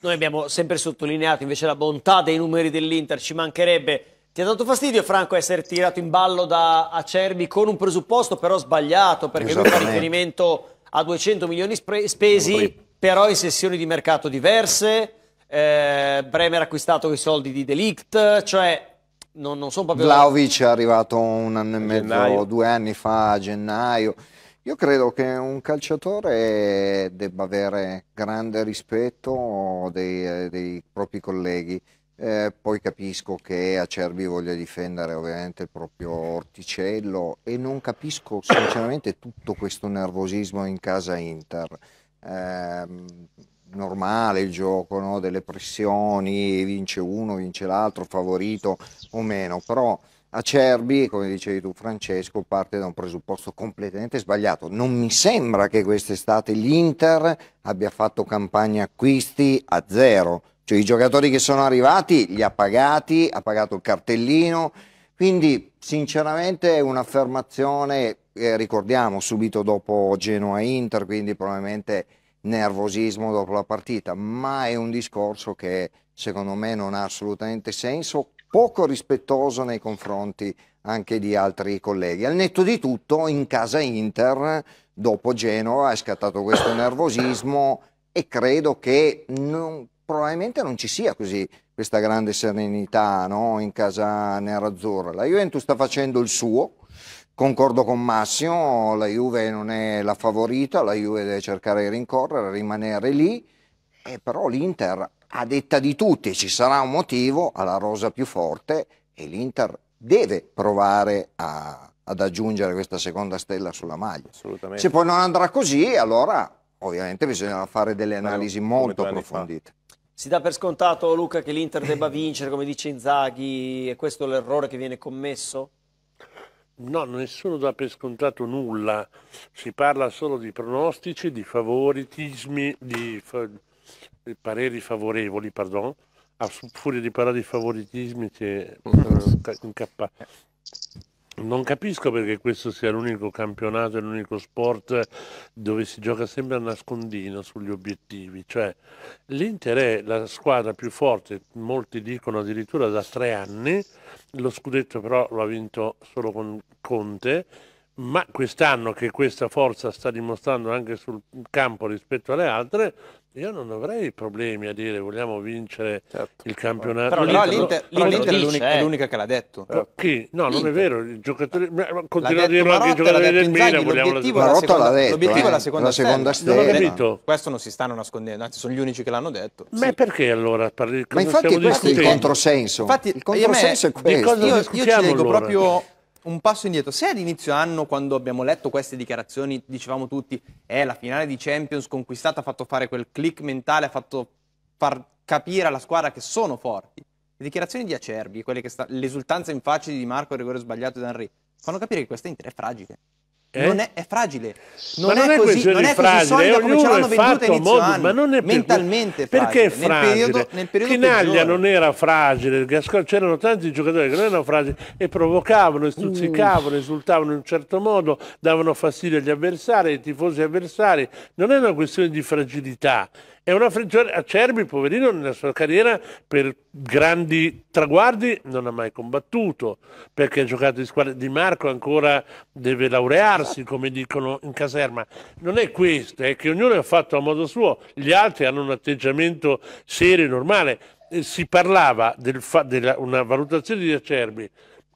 Noi abbiamo sempre sottolineato invece la bontà dei numeri dell'Inter, ci mancherebbe. Ti ha dato fastidio, Franco, essere tirato in ballo da Acerbi con un presupposto però sbagliato, perché lui fa riferimento a 200 milioni spesi, però in sessioni di mercato diverse, eh, Bremer ha acquistato i soldi di Delict, cioè non, non sono proprio... Vlaovic è arrivato un anno e mezzo, gennaio. due anni fa, a gennaio. Io credo che un calciatore debba avere grande rispetto dei, eh, dei propri colleghi. Eh, poi capisco che Acerbi voglia difendere ovviamente il proprio orticello e non capisco sinceramente tutto questo nervosismo in casa Inter. Eh, normale il gioco, no? delle pressioni, vince uno, vince l'altro, favorito o meno, però Acerbi, come dicevi tu Francesco, parte da un presupposto completamente sbagliato. Non mi sembra che quest'estate l'Inter abbia fatto campagna acquisti a zero, cioè i giocatori che sono arrivati li ha pagati, ha pagato il cartellino, quindi sinceramente è un'affermazione, eh, ricordiamo subito dopo Genoa-Inter, quindi probabilmente nervosismo dopo la partita, ma è un discorso che secondo me non ha assolutamente senso, poco rispettoso nei confronti anche di altri colleghi. Al netto di tutto, in casa Inter, dopo Genova, è scattato questo nervosismo e credo che non, probabilmente non ci sia così questa grande serenità no? in casa nerazzurra. La Juventus sta facendo il suo, Concordo con Massimo, la Juve non è la favorita, la Juve deve cercare di rincorrere, rimanere lì, eh, però l'Inter, a detta di tutti, ci sarà un motivo, ha la rosa più forte e l'Inter deve provare a, ad aggiungere questa seconda stella sulla maglia. Assolutamente. Se poi non andrà così, allora ovviamente bisogna fare delle analisi Beh, molto approfondite. Si dà per scontato, Luca, che l'Inter debba vincere, come dice Inzaghi, e questo è l'errore che viene commesso? No, nessuno dà per scontato nulla, si parla solo di pronostici, di favoritismi, di, fa... di pareri favorevoli, pardon. A ah, furia di parlare di favoritismi che eh, incappa. Non capisco perché questo sia l'unico campionato e l'unico sport dove si gioca sempre a nascondino sugli obiettivi. Cioè, l'Inter è la squadra più forte, molti dicono addirittura da tre anni, lo scudetto però lo ha vinto solo con Conte ma quest'anno che questa forza sta dimostrando anche sul campo rispetto alle altre, io non avrei problemi a dire vogliamo vincere certo. il campionato. Però, però l'Inter, è, l'unica, che l'ha detto. Però, chi? No, non è vero. Il giocatore, continuano a dirlo anche i giocatori del Milan. L'obiettivo, la seconda, l'obiettivo è la eh. seconda, la seconda stella. stella. Non no. Questo non si stanno nascondendo, anzi sono gli unici che l'hanno detto. Ma sì. perché allora parli Ma infatti questo è il controsenso. Infatti, il controsenso è questo. Io, io ci leggo proprio un passo indietro. Se ad inizio anno, quando abbiamo letto queste dichiarazioni, dicevamo tutti, eh, la finale di Champions conquistata ha fatto fare quel click mentale, ha fatto far capire alla squadra che sono forti. Le dichiarazioni di Acerbi, sta- l'esultanza in faccia di Di Marco, il rigore sbagliato di Henry, fanno capire che questa Inter è fragile. Eh? Non è, è, fragile. Non, non è, è così, non è fragile, così solida come ce l'hanno venduta inizio modo, anno, ma non è mentalmente per... Perché è fragile? Nel periodo, nel periodo Chinaglia non era fragile, c'erano tanti giocatori che non erano fragili e provocavano, e mm. stuzzicavano, esultavano in un certo modo, davano fastidio agli avversari, ai tifosi avversari. Non è una questione di fragilità, è una frizione. Acerbi, poverino, nella sua carriera per grandi traguardi non ha mai combattuto perché ha giocato di squadra. Di Marco ancora deve laurearsi, come dicono in caserma. Non è questo, è che ognuno ha fatto a modo suo, gli altri hanno un atteggiamento serio e normale. Eh, si parlava di una valutazione di Acerbi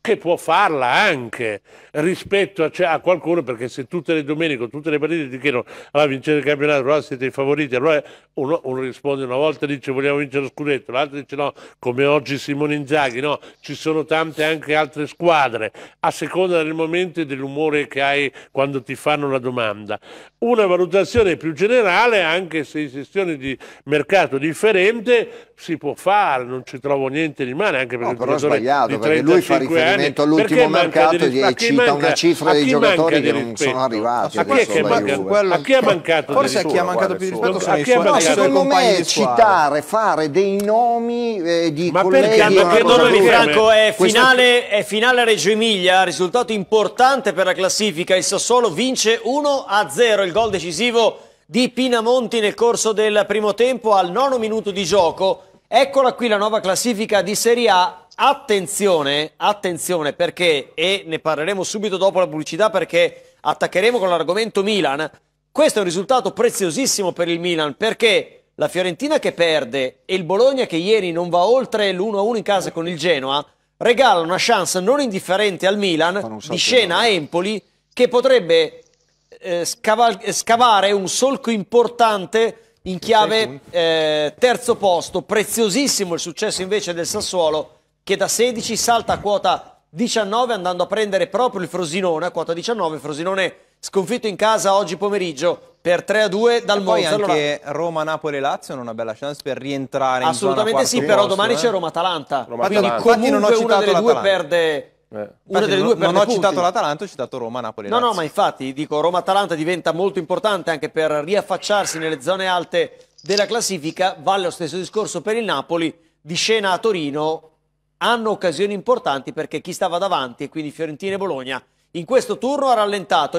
che può farla anche rispetto a, cioè, a, qualcuno, perché se tutte le domeniche, tutte le partite ti chiedono ah, vincere il campionato, allora ah, siete i favoriti, allora uno, uno risponde una volta dice vogliamo vincere lo scudetto, l'altro dice no, come oggi Simone Inzaghi, no, ci sono tante anche altre squadre, a seconda del momento e dell'umore che hai quando ti fanno la domanda. Una valutazione più generale, anche se in sessioni di mercato differente, si può fare, non ci trovo niente di male, anche perché no, però è sbagliato, perché lui fa riferimento all'ultimo mercato e cita una cifra dei giocatori che non sono arrivati. A chi, è che manca, quello... a chi ha mancato Forse a chi ha mancato più di rispetto sono i suoi, no, secondo me citare, fare dei nomi eh, di Ma colleghi perché, perché di Franco è finale, è finale Reggio Emilia, risultato importante per la classifica, il Sassuolo vince 1-0, il gol decisivo di Pinamonti nel corso del primo tempo al nono minuto di gioco. Eccola qui la nuova classifica di Serie A. Attenzione, attenzione perché, e ne parleremo subito dopo la pubblicità perché attaccheremo con l'argomento Milan. Questo è un risultato preziosissimo per il Milan perché la Fiorentina che perde e il Bologna che ieri non va oltre l'1-1 in casa con il Genoa regala una chance non indifferente al Milan di scena a Empoli che potrebbe eh, scaval- eh, scavare un solco importante in chiave eh, terzo posto. Preziosissimo il successo invece del Sassuolo che da 16 salta a quota 19 andando a prendere proprio il Frosinone a quota 19. Frosinone sconfitto in casa oggi pomeriggio per 3 a 2 dal e Monza. Poi anche allora... Roma, Napoli e Lazio hanno una bella chance per rientrare in Assolutamente sì, però posto, domani eh? c'è Roma-Atalanta. Roma-Atalanta. Quindi Atalanta. comunque una delle due perde eh. Una delle due non, due non ho punti. citato l'Atalanta, ho citato Roma, Napoli. No, no, ma infatti dico Roma-Atalanta diventa molto importante anche per riaffacciarsi nelle zone alte della classifica. Vale lo stesso discorso per il Napoli. Di scena a Torino hanno occasioni importanti perché chi stava davanti, quindi Fiorentina e Bologna, in questo turno ha rallentato.